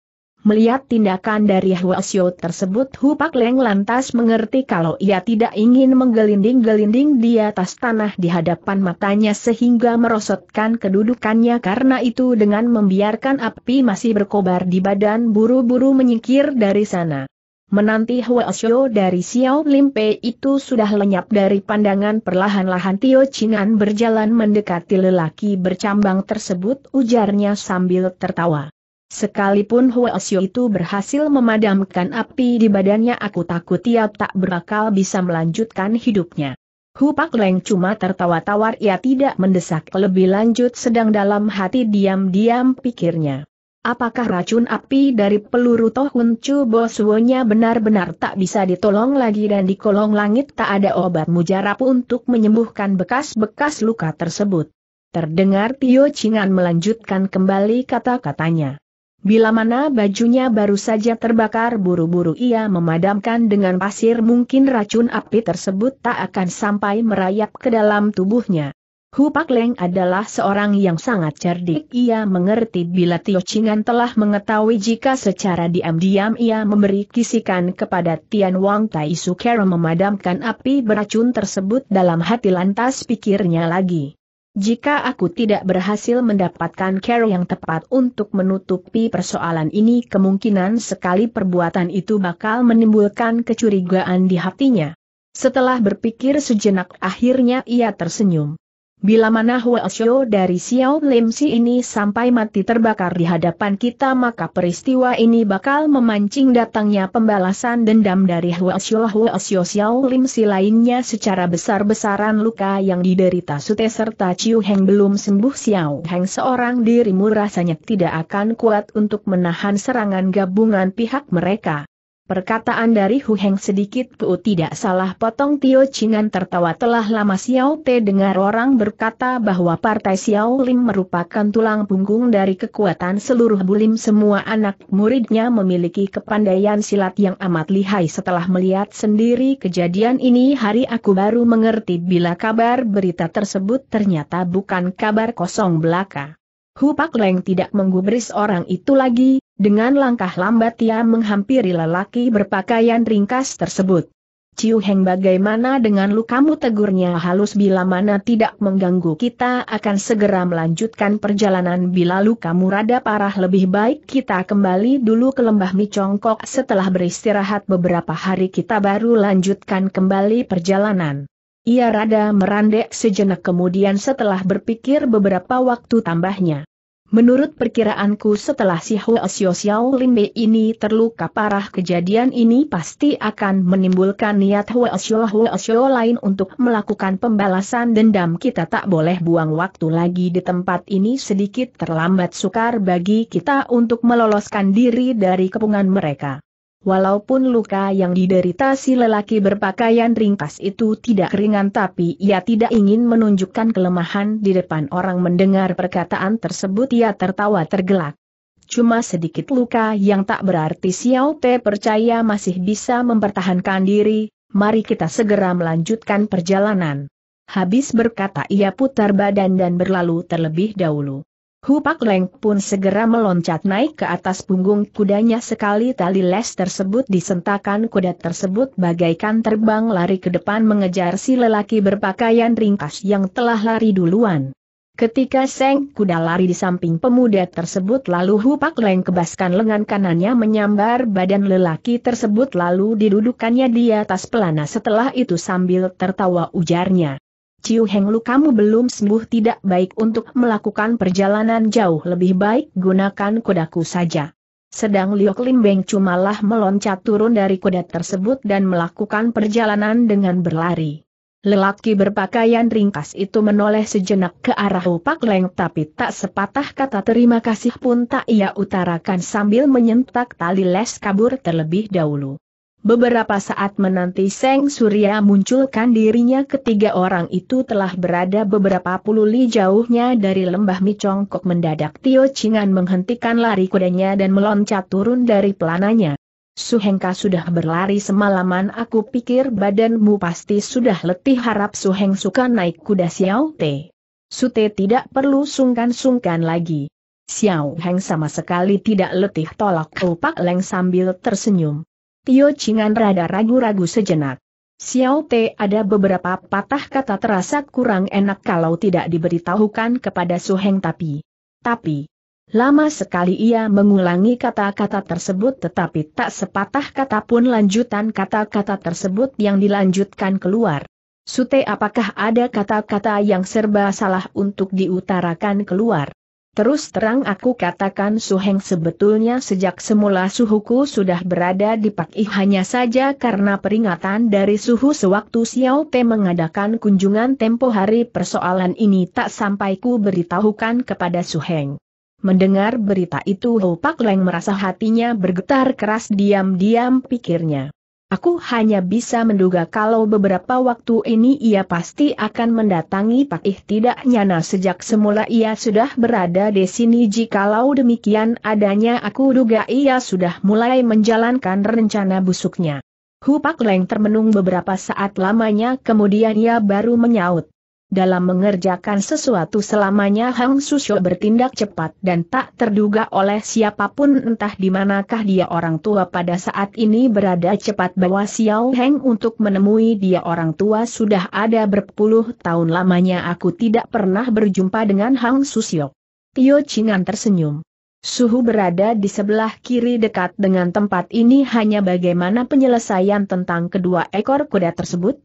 Melihat tindakan dari Huasio tersebut Hu Pak Leng lantas mengerti kalau ia tidak ingin menggelinding-gelinding di atas tanah di hadapan matanya sehingga merosotkan kedudukannya karena itu dengan membiarkan api masih berkobar di badan buru-buru menyingkir dari sana. Menanti Hua Xiao dari Xiao Limpe itu sudah lenyap dari pandangan perlahan-lahan Tio Chingan berjalan mendekati lelaki bercambang tersebut ujarnya sambil tertawa. Sekalipun Huasyo itu berhasil memadamkan api di badannya aku takut ia tak berakal bisa melanjutkan hidupnya. Hu Pak Leng cuma tertawa tawar ia tidak mendesak lebih lanjut sedang dalam hati diam-diam pikirnya. Apakah racun api dari peluru Tohun Chu Boswonya benar-benar tak bisa ditolong lagi dan di kolong langit tak ada obat mujarab untuk menyembuhkan bekas-bekas luka tersebut. Terdengar Tio Chingan melanjutkan kembali kata-katanya. Bila mana bajunya baru saja terbakar buru-buru ia memadamkan dengan pasir mungkin racun api tersebut tak akan sampai merayap ke dalam tubuhnya. Hu Pak Leng adalah seorang yang sangat cerdik. Ia mengerti bila Tio Chingan telah mengetahui jika secara diam-diam ia memberi kisikan kepada Tian Wang Tai Sukera memadamkan api beracun tersebut dalam hati lantas pikirnya lagi. Jika aku tidak berhasil mendapatkan care yang tepat untuk menutupi persoalan ini kemungkinan sekali perbuatan itu bakal menimbulkan kecurigaan di hatinya. Setelah berpikir sejenak akhirnya ia tersenyum. Bila mana Xiao dari Xiao Lim Limsi ini sampai mati terbakar di hadapan kita maka peristiwa ini bakal memancing datangnya pembalasan dendam dari Xiao Huasyo Xiao Lim Limsi lainnya secara besar-besaran luka yang diderita Sute serta Chiu Heng belum sembuh Xiao Heng seorang dirimu rasanya tidak akan kuat untuk menahan serangan gabungan pihak mereka. Perkataan dari Hu Heng sedikit pun tidak salah potong Tio Chingan tertawa telah lama Xiao Te dengar orang berkata bahwa partai Xiao Lim merupakan tulang punggung dari kekuatan seluruh bulim semua anak muridnya memiliki kepandaian silat yang amat lihai setelah melihat sendiri kejadian ini hari aku baru mengerti bila kabar berita tersebut ternyata bukan kabar kosong belaka. Hupak Leng tidak menggubris orang itu lagi, dengan langkah lambat ia menghampiri lelaki berpakaian ringkas tersebut. Ciu Heng bagaimana dengan lukamu tegurnya halus bila mana tidak mengganggu kita akan segera melanjutkan perjalanan bila lukamu rada parah lebih baik kita kembali dulu ke lembah Micongkok setelah beristirahat beberapa hari kita baru lanjutkan kembali perjalanan. Ia rada merandek sejenak kemudian setelah berpikir beberapa waktu tambahnya. Menurut perkiraanku setelah si Hua Xiao Xiao Bei ini terluka parah kejadian ini pasti akan menimbulkan niat Hua Xiao Hua Xiao lain untuk melakukan pembalasan dendam kita tak boleh buang waktu lagi di tempat ini sedikit terlambat sukar bagi kita untuk meloloskan diri dari kepungan mereka. Walaupun luka yang diderita si lelaki berpakaian ringkas itu tidak ringan tapi ia tidak ingin menunjukkan kelemahan di depan orang mendengar perkataan tersebut ia tertawa tergelak. Cuma sedikit luka yang tak berarti Xiao Te percaya masih bisa mempertahankan diri, mari kita segera melanjutkan perjalanan. Habis berkata ia putar badan dan berlalu terlebih dahulu. Hupak Leng pun segera meloncat naik ke atas punggung kudanya sekali tali les tersebut disentakan kuda tersebut bagaikan terbang lari ke depan mengejar si lelaki berpakaian ringkas yang telah lari duluan. Ketika seng kuda lari di samping pemuda tersebut lalu Hupak Leng kebaskan lengan kanannya menyambar badan lelaki tersebut lalu didudukannya di atas pelana setelah itu sambil tertawa ujarnya. Ciu Heng Lu kamu belum sembuh tidak baik untuk melakukan perjalanan jauh lebih baik gunakan kudaku saja. Sedang Liok Lim Beng cumalah meloncat turun dari kuda tersebut dan melakukan perjalanan dengan berlari. Lelaki berpakaian ringkas itu menoleh sejenak ke arah Opak Leng tapi tak sepatah kata terima kasih pun tak ia utarakan sambil menyentak tali les kabur terlebih dahulu. Beberapa saat menanti Seng Surya munculkan dirinya ketiga orang itu telah berada beberapa puluh li jauhnya dari lembah Micongkok mendadak Tio Chingan menghentikan lari kudanya dan meloncat turun dari pelananya. Suhengka sudah berlari semalaman aku pikir badanmu pasti sudah letih harap Suheng suka naik kuda Xiao Te. Te tidak perlu sungkan-sungkan lagi. Xiao Heng sama sekali tidak letih tolak Upak Leng sambil tersenyum. Tio Chingan rada ragu-ragu sejenak. Xiao Te ada beberapa patah kata terasa kurang enak kalau tidak diberitahukan kepada Su Heng tapi. Tapi, lama sekali ia mengulangi kata-kata tersebut tetapi tak sepatah kata pun lanjutan kata-kata tersebut yang dilanjutkan keluar. Sute apakah ada kata-kata yang serba salah untuk diutarakan keluar? Terus terang aku katakan Suheng sebetulnya sejak semula suhuku sudah berada di Pak I hanya saja karena peringatan dari suhu sewaktu Xiao Pe mengadakan kunjungan tempo hari persoalan ini tak sampai ku beritahukan kepada Suheng. Mendengar berita itu Ho Pak Leng merasa hatinya bergetar keras diam-diam pikirnya. Aku hanya bisa menduga kalau beberapa waktu ini ia pasti akan mendatangi Pakih tidak nyana sejak semula ia sudah berada di sini jikalau demikian adanya aku duga ia sudah mulai menjalankan rencana busuknya. Hu Pak Leng termenung beberapa saat lamanya kemudian ia baru menyaut. Dalam mengerjakan sesuatu selamanya Hang Susyo bertindak cepat dan tak terduga oleh siapapun entah di manakah dia orang tua pada saat ini berada cepat bawa Xiao Heng untuk menemui dia orang tua sudah ada berpuluh tahun lamanya aku tidak pernah berjumpa dengan Hang Susyo. Tio Chingan tersenyum. Suhu berada di sebelah kiri dekat dengan tempat ini hanya bagaimana penyelesaian tentang kedua ekor kuda tersebut?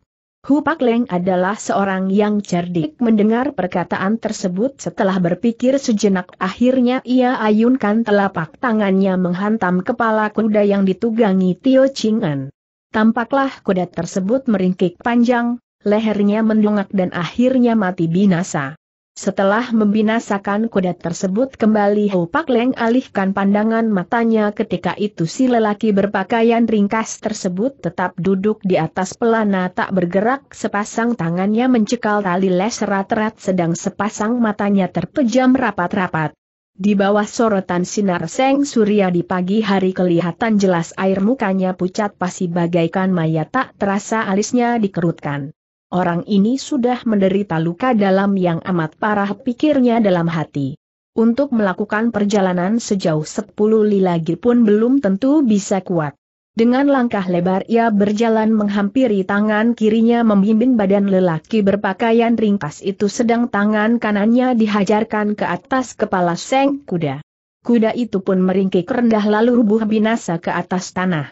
Hu Pak Leng adalah seorang yang cerdik mendengar perkataan tersebut setelah berpikir sejenak akhirnya ia ayunkan telapak tangannya menghantam kepala kuda yang ditugangi Tio Chingan. Tampaklah kuda tersebut meringkik panjang, lehernya mendongak dan akhirnya mati binasa. Setelah membinasakan kuda tersebut kembali Ho Pak Leng alihkan pandangan matanya ketika itu si lelaki berpakaian ringkas tersebut tetap duduk di atas pelana tak bergerak sepasang tangannya mencekal tali les rat-rat sedang sepasang matanya terpejam rapat-rapat. Di bawah sorotan sinar seng surya di pagi hari kelihatan jelas air mukanya pucat pasi bagaikan mayat tak terasa alisnya dikerutkan. Orang ini sudah menderita luka dalam yang amat parah pikirnya dalam hati. Untuk melakukan perjalanan sejauh sepuluh li lagi pun belum tentu bisa kuat. Dengan langkah lebar ia berjalan menghampiri tangan kirinya membimbing badan lelaki berpakaian ringkas itu sedang tangan kanannya dihajarkan ke atas kepala seng kuda. Kuda itu pun meringkik rendah lalu rubuh binasa ke atas tanah.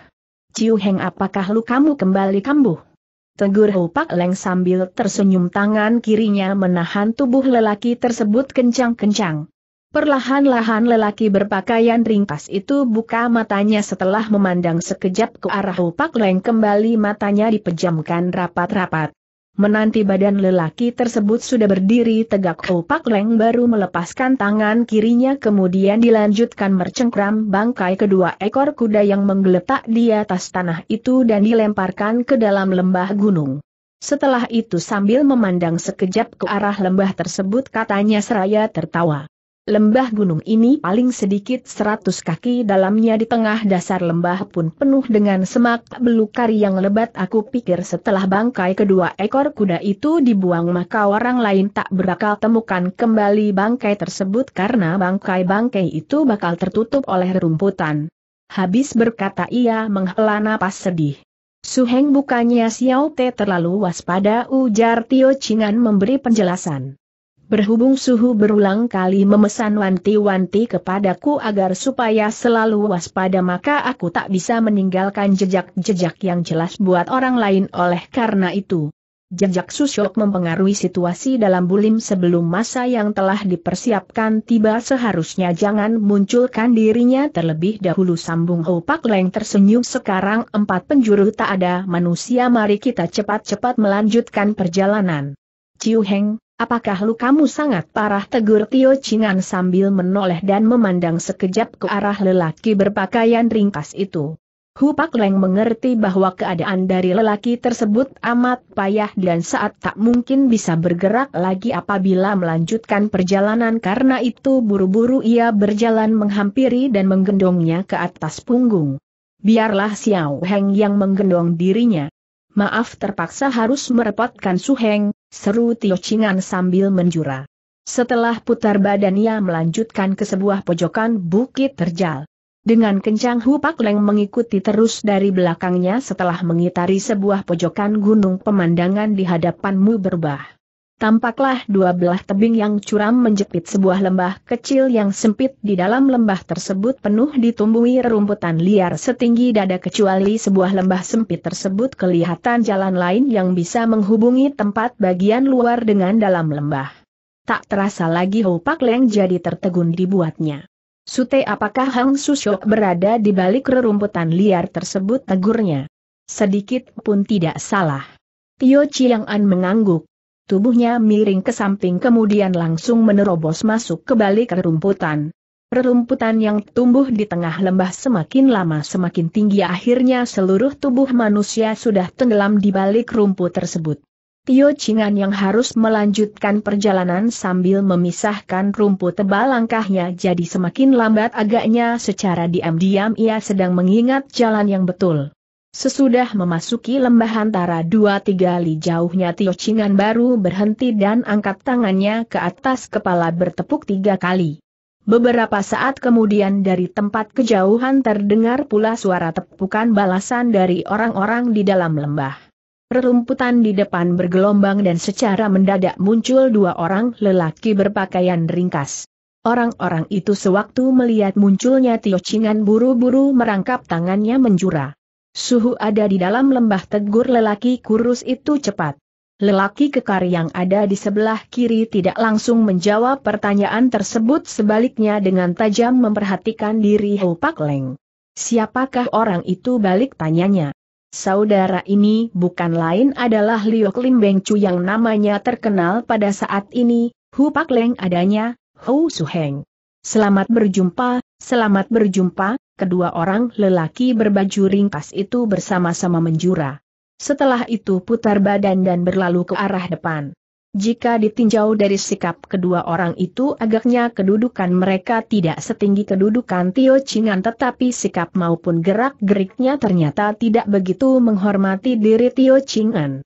Ciu Heng apakah lukamu kembali kambuh? Tegur Ho Leng sambil tersenyum tangan kirinya menahan tubuh lelaki tersebut kencang-kencang. Perlahan-lahan lelaki berpakaian ringkas itu buka matanya setelah memandang sekejap ke arah Ho Leng kembali matanya dipejamkan rapat-rapat. Menanti badan lelaki tersebut sudah berdiri tegak Opak oh Leng baru melepaskan tangan kirinya kemudian dilanjutkan mercengkram bangkai kedua ekor kuda yang menggeletak di atas tanah itu dan dilemparkan ke dalam lembah gunung. Setelah itu sambil memandang sekejap ke arah lembah tersebut katanya seraya tertawa. Lembah gunung ini paling sedikit 100 kaki dalamnya di tengah dasar lembah pun penuh dengan semak belukar yang lebat aku pikir setelah bangkai kedua ekor kuda itu dibuang maka orang lain tak berakal temukan kembali bangkai tersebut karena bangkai-bangkai itu bakal tertutup oleh rumputan. Habis berkata ia menghela napas sedih. Suheng bukannya Xiao Te terlalu waspada ujar Tio Chingan memberi penjelasan berhubung suhu berulang kali memesan wanti-wanti kepadaku agar supaya selalu waspada maka aku tak bisa meninggalkan jejak-jejak yang jelas buat orang lain oleh karena itu. Jejak Susyok mempengaruhi situasi dalam bulim sebelum masa yang telah dipersiapkan tiba seharusnya jangan munculkan dirinya terlebih dahulu sambung Opak Leng tersenyum sekarang empat penjuru tak ada manusia mari kita cepat-cepat melanjutkan perjalanan. Ciu Heng, Apakah lukamu sangat parah tegur Tio Chingan sambil menoleh dan memandang sekejap ke arah lelaki berpakaian ringkas itu. Hu Pak Leng mengerti bahwa keadaan dari lelaki tersebut amat payah dan saat tak mungkin bisa bergerak lagi apabila melanjutkan perjalanan karena itu buru-buru ia berjalan menghampiri dan menggendongnya ke atas punggung. Biarlah Xiao Heng yang menggendong dirinya. Maaf terpaksa harus merepotkan Su Heng. seru Tio Chingan sambil menjura. Setelah putar badan ia melanjutkan ke sebuah pojokan bukit terjal. Dengan kencang Hu Pak Leng mengikuti terus dari belakangnya setelah mengitari sebuah pojokan gunung pemandangan di hadapanmu berbah tampaklah dua belah tebing yang curam menjepit sebuah lembah kecil yang sempit di dalam lembah tersebut penuh ditumbuhi rerumputan liar setinggi dada kecuali sebuah lembah sempit tersebut kelihatan jalan lain yang bisa menghubungi tempat bagian luar dengan dalam lembah. Tak terasa lagi Pak Leng jadi tertegun dibuatnya. Sute apakah Hang Susyok berada di balik rerumputan liar tersebut tegurnya? Sedikit pun tidak salah. Tio Chiang An mengangguk. Tubuhnya miring ke samping kemudian langsung menerobos masuk ke balik rerumputan. Rerumputan yang tumbuh di tengah lembah semakin lama semakin tinggi akhirnya seluruh tubuh manusia sudah tenggelam di balik rumput tersebut. Tio Chingan yang harus melanjutkan perjalanan sambil memisahkan rumput tebal langkahnya jadi semakin lambat agaknya secara diam-diam ia sedang mengingat jalan yang betul. Sesudah memasuki lembah antara dua tiga li jauhnya Tio Chingan baru berhenti dan angkat tangannya ke atas kepala bertepuk tiga kali. Beberapa saat kemudian dari tempat kejauhan terdengar pula suara tepukan balasan dari orang-orang di dalam lembah. Rerumputan di depan bergelombang dan secara mendadak muncul dua orang lelaki berpakaian ringkas. Orang-orang itu sewaktu melihat munculnya Tio Chingan buru-buru merangkap tangannya menjura. Suhu ada di dalam lembah tegur lelaki kurus itu cepat. Lelaki kekar yang ada di sebelah kiri tidak langsung menjawab pertanyaan tersebut sebaliknya dengan tajam memperhatikan diri Hou Pak Leng. Siapakah orang itu balik tanyanya? Saudara ini bukan lain adalah Liu Klim Beng Chu yang namanya terkenal pada saat ini, Hu Pak Leng adanya, Hou Su Heng. Selamat berjumpa, Selamat berjumpa, kedua orang lelaki berbaju ringkas itu bersama-sama menjura. Setelah itu putar badan dan berlalu ke arah depan. Jika ditinjau dari sikap kedua orang itu agaknya kedudukan mereka tidak setinggi kedudukan Tio Chingan tetapi sikap maupun gerak-geriknya ternyata tidak begitu menghormati diri Tio Chingan.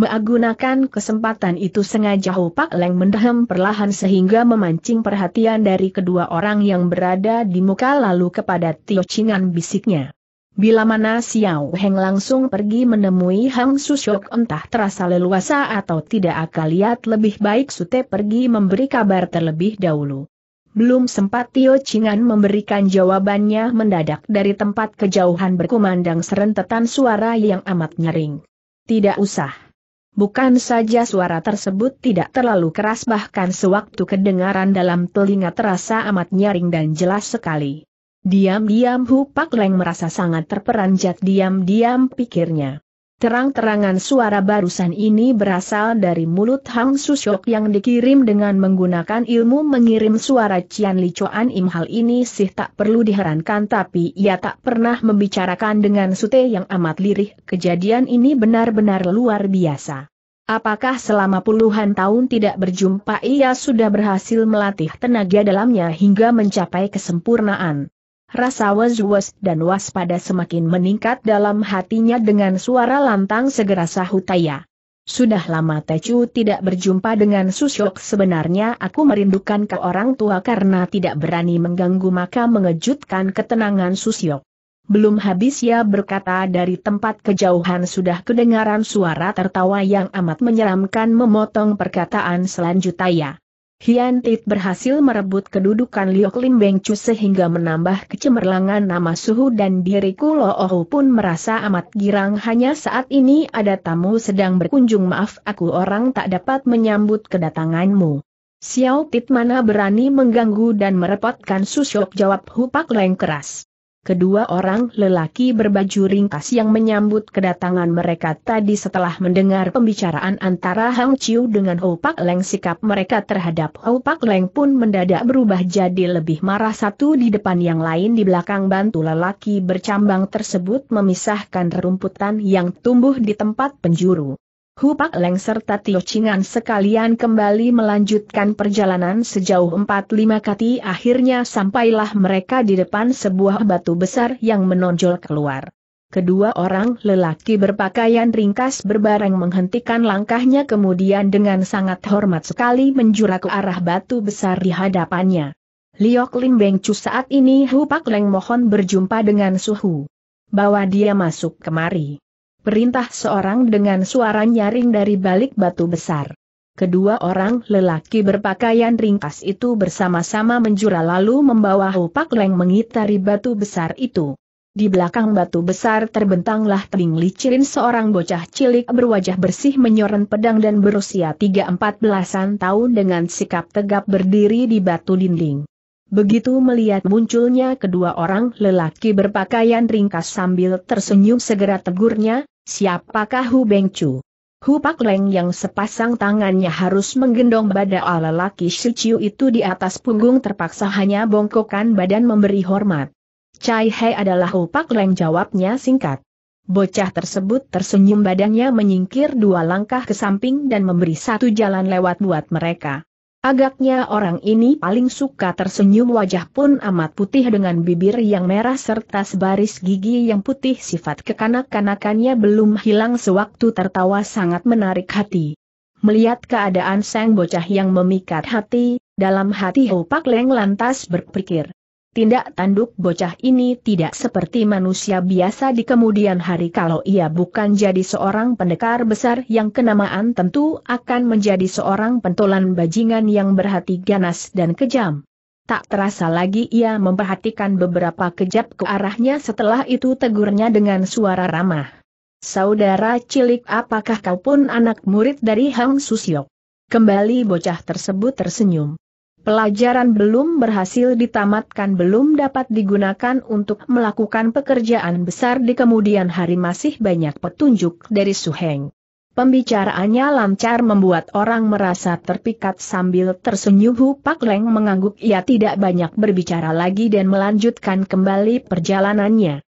Menggunakan kesempatan itu sengaja Ho Pak Leng mendehem perlahan sehingga memancing perhatian dari kedua orang yang berada di muka lalu kepada Tio Chingan bisiknya. Bila mana Xiao Heng langsung pergi menemui Hang Susyok entah terasa leluasa atau tidak akan lihat lebih baik Sute pergi memberi kabar terlebih dahulu. Belum sempat Tio Chingan memberikan jawabannya mendadak dari tempat kejauhan berkumandang serentetan suara yang amat nyaring. Tidak usah. Bukan saja suara tersebut tidak terlalu keras bahkan sewaktu kedengaran dalam telinga terasa amat nyaring dan jelas sekali. Diam-diam Hu Pak Leng merasa sangat terperanjat diam-diam pikirnya. Terang-terangan suara barusan ini berasal dari mulut Hang Susyok yang dikirim dengan menggunakan ilmu mengirim suara Cian Li Im hal ini sih tak perlu diherankan tapi ia tak pernah membicarakan dengan Sute yang amat lirih kejadian ini benar-benar luar biasa. Apakah selama puluhan tahun tidak berjumpa ia sudah berhasil melatih tenaga dalamnya hingga mencapai kesempurnaan? Rasa was-was dan waspada semakin meningkat dalam hatinya dengan suara lantang segera sahutaya. Sudah lama Tecu tidak berjumpa dengan Susyok sebenarnya aku merindukan ke orang tua karena tidak berani mengganggu maka mengejutkan ketenangan Susyok. Belum habis ia berkata dari tempat kejauhan sudah kedengaran suara tertawa yang amat menyeramkan memotong perkataan selanjutnya. Hian Tit berhasil merebut kedudukan Liok Lim Beng Chu sehingga menambah kecemerlangan nama Suhu dan diriku Lo Loohu pun merasa amat girang hanya saat ini ada tamu sedang berkunjung maaf aku orang tak dapat menyambut kedatanganmu. Xiao Tit mana berani mengganggu dan merepotkan Susyok jawab Hupak Leng keras. Kedua orang lelaki berbaju ringkas yang menyambut kedatangan mereka tadi setelah mendengar pembicaraan antara Hang Chiu dengan Ho Pak Leng sikap mereka terhadap Ho Pak Leng pun mendadak berubah jadi lebih marah satu di depan yang lain di belakang bantu lelaki bercambang tersebut memisahkan rerumputan yang tumbuh di tempat penjuru. Hupak Leng serta Tio Chingan sekalian kembali melanjutkan perjalanan sejauh 45 kati. akhirnya sampailah mereka di depan sebuah batu besar yang menonjol keluar. Kedua orang lelaki berpakaian ringkas berbareng menghentikan langkahnya kemudian dengan sangat hormat sekali menjura ke arah batu besar di hadapannya. Liok Lim Beng Chu saat ini Hupak Leng mohon berjumpa dengan Suhu. Bawa dia masuk kemari. Perintah seorang dengan suara nyaring dari balik batu besar. Kedua orang lelaki berpakaian ringkas itu bersama-sama menjura lalu membawa hupak leng mengitari batu besar itu. Di belakang batu besar terbentanglah tebing licirin seorang bocah cilik berwajah bersih menyoren pedang dan berusia tiga empat belasan tahun dengan sikap tegap berdiri di batu dinding. Begitu melihat munculnya kedua orang lelaki berpakaian ringkas sambil tersenyum segera tegurnya, siapakah Hu Bengcu? Hu Pak Leng yang sepasang tangannya harus menggendong ala lelaki Shiciu itu di atas punggung terpaksa hanya bongkokan badan memberi hormat. Cai He adalah Hu Pak Leng jawabnya singkat. Bocah tersebut tersenyum badannya menyingkir dua langkah ke samping dan memberi satu jalan lewat buat mereka. Agaknya orang ini paling suka tersenyum wajah pun amat putih dengan bibir yang merah serta sebaris gigi yang putih sifat kekanak-kanakannya belum hilang sewaktu tertawa sangat menarik hati. Melihat keadaan sang bocah yang memikat hati, dalam hati Ho Pak Leng lantas berpikir tindak tanduk bocah ini tidak seperti manusia biasa di kemudian hari kalau ia bukan jadi seorang pendekar besar yang kenamaan tentu akan menjadi seorang pentolan bajingan yang berhati ganas dan kejam. Tak terasa lagi ia memperhatikan beberapa kejap ke arahnya setelah itu tegurnya dengan suara ramah. Saudara cilik apakah kau pun anak murid dari Hang Susiok? Kembali bocah tersebut tersenyum. Pelajaran belum berhasil ditamatkan belum dapat digunakan untuk melakukan pekerjaan besar di kemudian hari masih banyak petunjuk dari Suheng. Pembicaraannya lancar membuat orang merasa terpikat sambil tersenyuh Pak Leng mengangguk ia tidak banyak berbicara lagi dan melanjutkan kembali perjalanannya.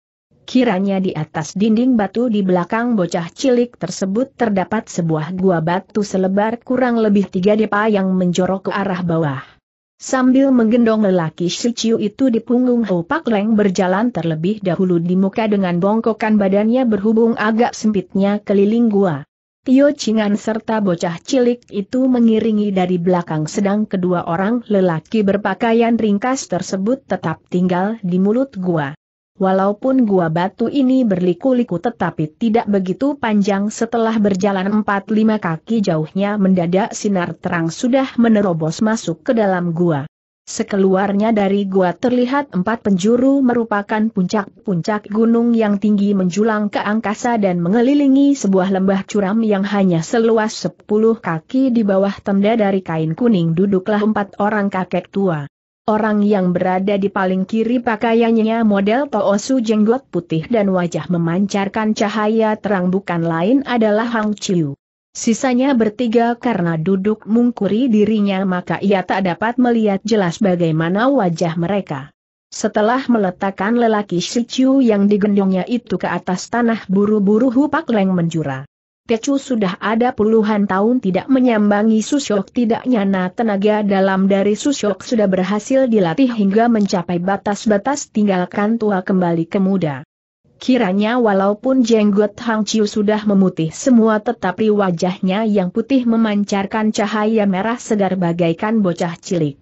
Kiranya di atas dinding batu di belakang bocah cilik tersebut terdapat sebuah gua batu selebar kurang lebih tiga depa yang menjorok ke arah bawah. Sambil menggendong lelaki Shiciu itu di punggung Ho Pak Leng berjalan terlebih dahulu di muka dengan bongkokan badannya berhubung agak sempitnya keliling gua. Tio Chingan serta bocah cilik itu mengiringi dari belakang sedang kedua orang lelaki berpakaian ringkas tersebut tetap tinggal di mulut gua. Walaupun gua batu ini berliku-liku tetapi tidak begitu panjang setelah berjalan 4-5 kaki jauhnya mendadak sinar terang sudah menerobos masuk ke dalam gua. Sekeluarnya dari gua terlihat empat penjuru merupakan puncak-puncak gunung yang tinggi menjulang ke angkasa dan mengelilingi sebuah lembah curam yang hanya seluas 10 kaki di bawah tenda dari kain kuning duduklah empat orang kakek tua. Orang yang berada di paling kiri pakaiannya model Toosu jenggot putih dan wajah memancarkan cahaya terang bukan lain adalah Hang Chiu. Sisanya bertiga karena duduk mungkuri dirinya maka ia tak dapat melihat jelas bagaimana wajah mereka. Setelah meletakkan lelaki Shih Chiu yang digendongnya itu ke atas tanah buru-buru Hupak Leng menjura. Tecu sudah ada puluhan tahun tidak menyambangi Susyok tidak nyana tenaga dalam dari Susyok sudah berhasil dilatih hingga mencapai batas-batas tinggalkan tua kembali ke muda. Kiranya walaupun jenggot Hang Chiu sudah memutih semua tetapi wajahnya yang putih memancarkan cahaya merah segar bagaikan bocah cilik.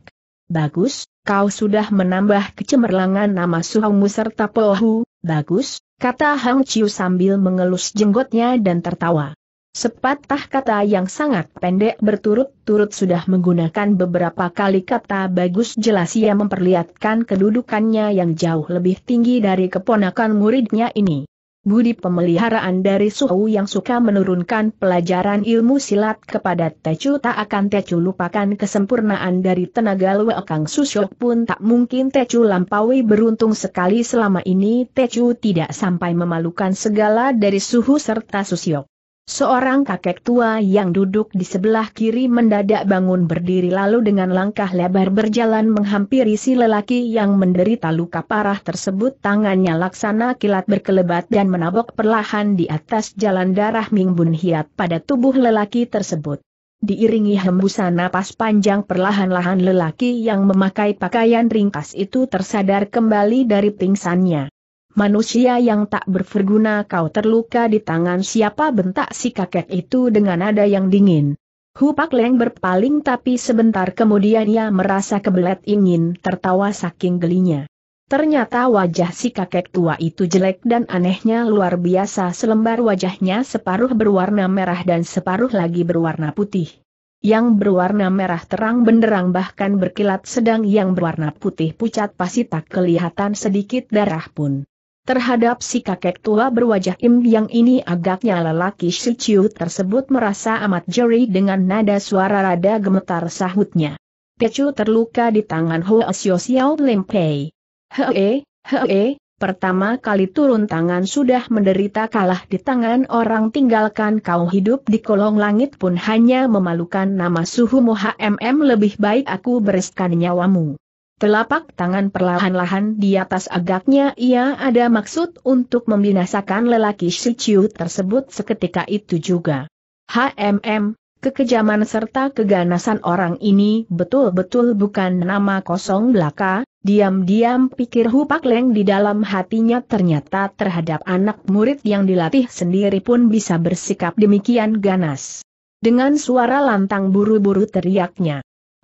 Bagus, kau sudah menambah kecemerlangan nama suhamu serta pohu, bagus, kata Hang Chiu sambil mengelus jenggotnya dan tertawa. Sepatah kata yang sangat pendek berturut-turut sudah menggunakan beberapa kali kata bagus jelas ia memperlihatkan kedudukannya yang jauh lebih tinggi dari keponakan muridnya ini. Budi pemeliharaan dari suhu yang suka menurunkan pelajaran ilmu silat kepada Tecu tak akan Tecu lupakan kesempurnaan dari tenaga Kang Susyok pun tak mungkin Tecu lampaui beruntung sekali selama ini Tecu tidak sampai memalukan segala dari suhu serta Susyok. Seorang kakek tua yang duduk di sebelah kiri mendadak bangun berdiri lalu dengan langkah lebar berjalan menghampiri si lelaki yang menderita luka parah tersebut tangannya laksana kilat berkelebat dan menabok perlahan di atas jalan darah Mingbun Hiat pada tubuh lelaki tersebut. Diiringi hembusan napas panjang perlahan-lahan lelaki yang memakai pakaian ringkas itu tersadar kembali dari pingsannya. Manusia yang tak berguna kau terluka di tangan siapa bentak si kakek itu dengan nada yang dingin. Hu Pak Leng berpaling tapi sebentar kemudian ia merasa kebelet ingin tertawa saking gelinya. Ternyata wajah si kakek tua itu jelek dan anehnya luar biasa selembar wajahnya separuh berwarna merah dan separuh lagi berwarna putih. Yang berwarna merah terang benderang bahkan berkilat sedang yang berwarna putih pucat pasti tak kelihatan sedikit darah pun. Terhadap si kakek tua berwajah Im yang ini agaknya lelaki si Chiu tersebut merasa amat jeri dengan nada suara rada gemetar sahutnya. Pecu terluka di tangan Hoa Xiao Limpei. Lempei. Hee, hee, pertama kali turun tangan sudah menderita kalah di tangan orang tinggalkan kau hidup di kolong langit pun hanya memalukan nama suhu HMM lebih baik aku bereskan nyawamu. Telapak tangan perlahan-lahan di atas agaknya ia ada maksud untuk membinasakan lelaki si tersebut seketika itu juga. HMM, kekejaman serta keganasan orang ini betul-betul bukan nama kosong belaka, diam-diam pikir Hu Pak Leng di dalam hatinya ternyata terhadap anak murid yang dilatih sendiri pun bisa bersikap demikian ganas. Dengan suara lantang buru-buru teriaknya.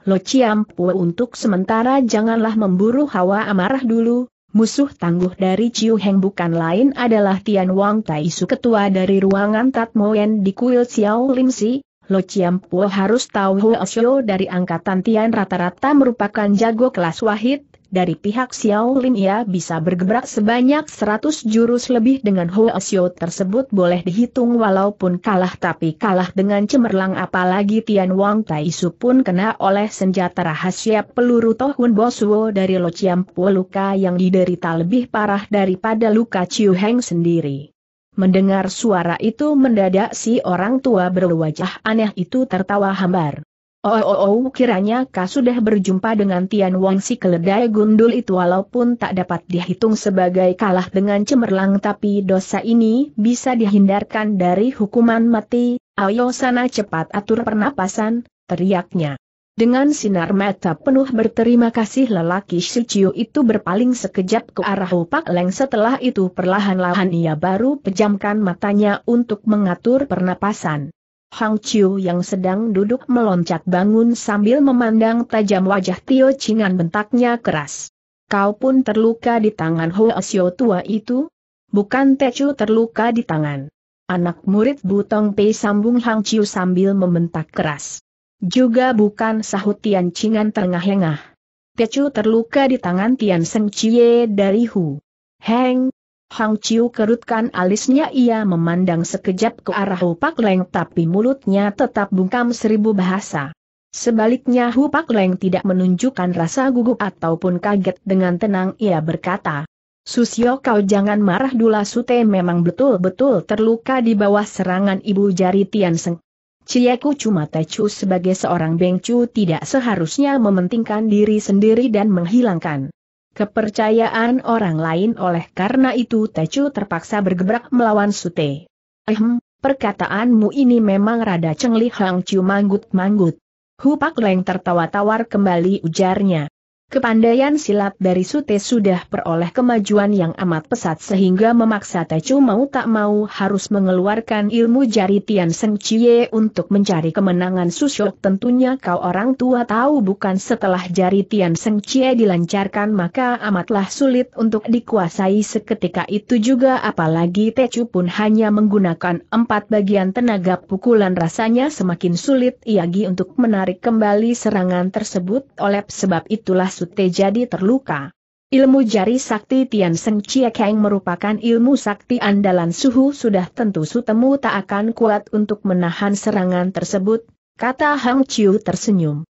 Lo Pue untuk sementara janganlah memburu hawa amarah dulu, musuh tangguh dari Ciu Heng bukan lain adalah Tian Wang Taisu ketua dari ruangan Tatmoen di kuil Xiao Lim Si, Lo Pue harus tahu Huo Xiao dari angkatan Tian rata-rata merupakan jago kelas wahid, dari pihak Xiao Lin ia bisa bergebrak sebanyak 100 jurus lebih dengan Xiao tersebut boleh dihitung walaupun kalah tapi kalah dengan cemerlang apalagi Tian Wang Tai Su pun kena oleh senjata rahasia peluru Tohun Bosuo dari Lo Pua luka yang diderita lebih parah daripada luka Chiu Heng sendiri. Mendengar suara itu mendadak si orang tua berwajah aneh itu tertawa hambar. Oh, oh, oh kiranya kau sudah berjumpa dengan Tian Wong si keledai gundul itu walaupun tak dapat dihitung sebagai kalah dengan cemerlang tapi dosa ini bisa dihindarkan dari hukuman mati, ayo sana cepat atur pernapasan, teriaknya. Dengan sinar mata penuh berterima kasih lelaki si Ciu itu berpaling sekejap ke arah Pak Leng setelah itu perlahan-lahan ia baru pejamkan matanya untuk mengatur pernapasan. Hang Chiu yang sedang duduk meloncat bangun sambil memandang tajam wajah Tio Chingan bentaknya keras. Kau pun terluka di tangan Ho Xiu tua itu? Bukan Tecu terluka di tangan. Anak murid Butong Pei sambung Hang Chiu sambil membentak keras. Juga bukan sahut Tian Chingan terengah-engah. Tecu terluka di tangan Tian Seng Chie dari Hu. Heng, Hang Chiu kerutkan alisnya ia memandang sekejap ke arah Hupak Leng tapi mulutnya tetap bungkam seribu bahasa. Sebaliknya Hupak Leng tidak menunjukkan rasa gugup ataupun kaget dengan tenang ia berkata. Susio kau jangan marah Dula Sute memang betul-betul terluka di bawah serangan ibu jari Tian Seng. Cieku cuma Tecu sebagai seorang bengcu tidak seharusnya mementingkan diri sendiri dan menghilangkan kepercayaan orang lain oleh karena itu Tecu terpaksa bergebrak melawan Sute. Ehem, perkataanmu ini memang rada cengli hang manggut-manggut. Hupak Leng tertawa tawar kembali ujarnya. Kepandaian silat dari Sute sudah peroleh kemajuan yang amat pesat sehingga memaksa Tecu mau tak mau harus mengeluarkan ilmu jari Tian Seng Chie untuk mencari kemenangan Susyok tentunya kau orang tua tahu bukan setelah jari Tian Seng Chie dilancarkan maka amatlah sulit untuk dikuasai seketika itu juga apalagi Tecu pun hanya menggunakan empat bagian tenaga pukulan rasanya semakin sulit Iagi untuk menarik kembali serangan tersebut oleh sebab itulah Sute jadi terluka. Ilmu jari sakti Tian Seng Cie Kang merupakan ilmu sakti andalan suhu sudah tentu sutemu tak akan kuat untuk menahan serangan tersebut, kata Hang Chiu tersenyum.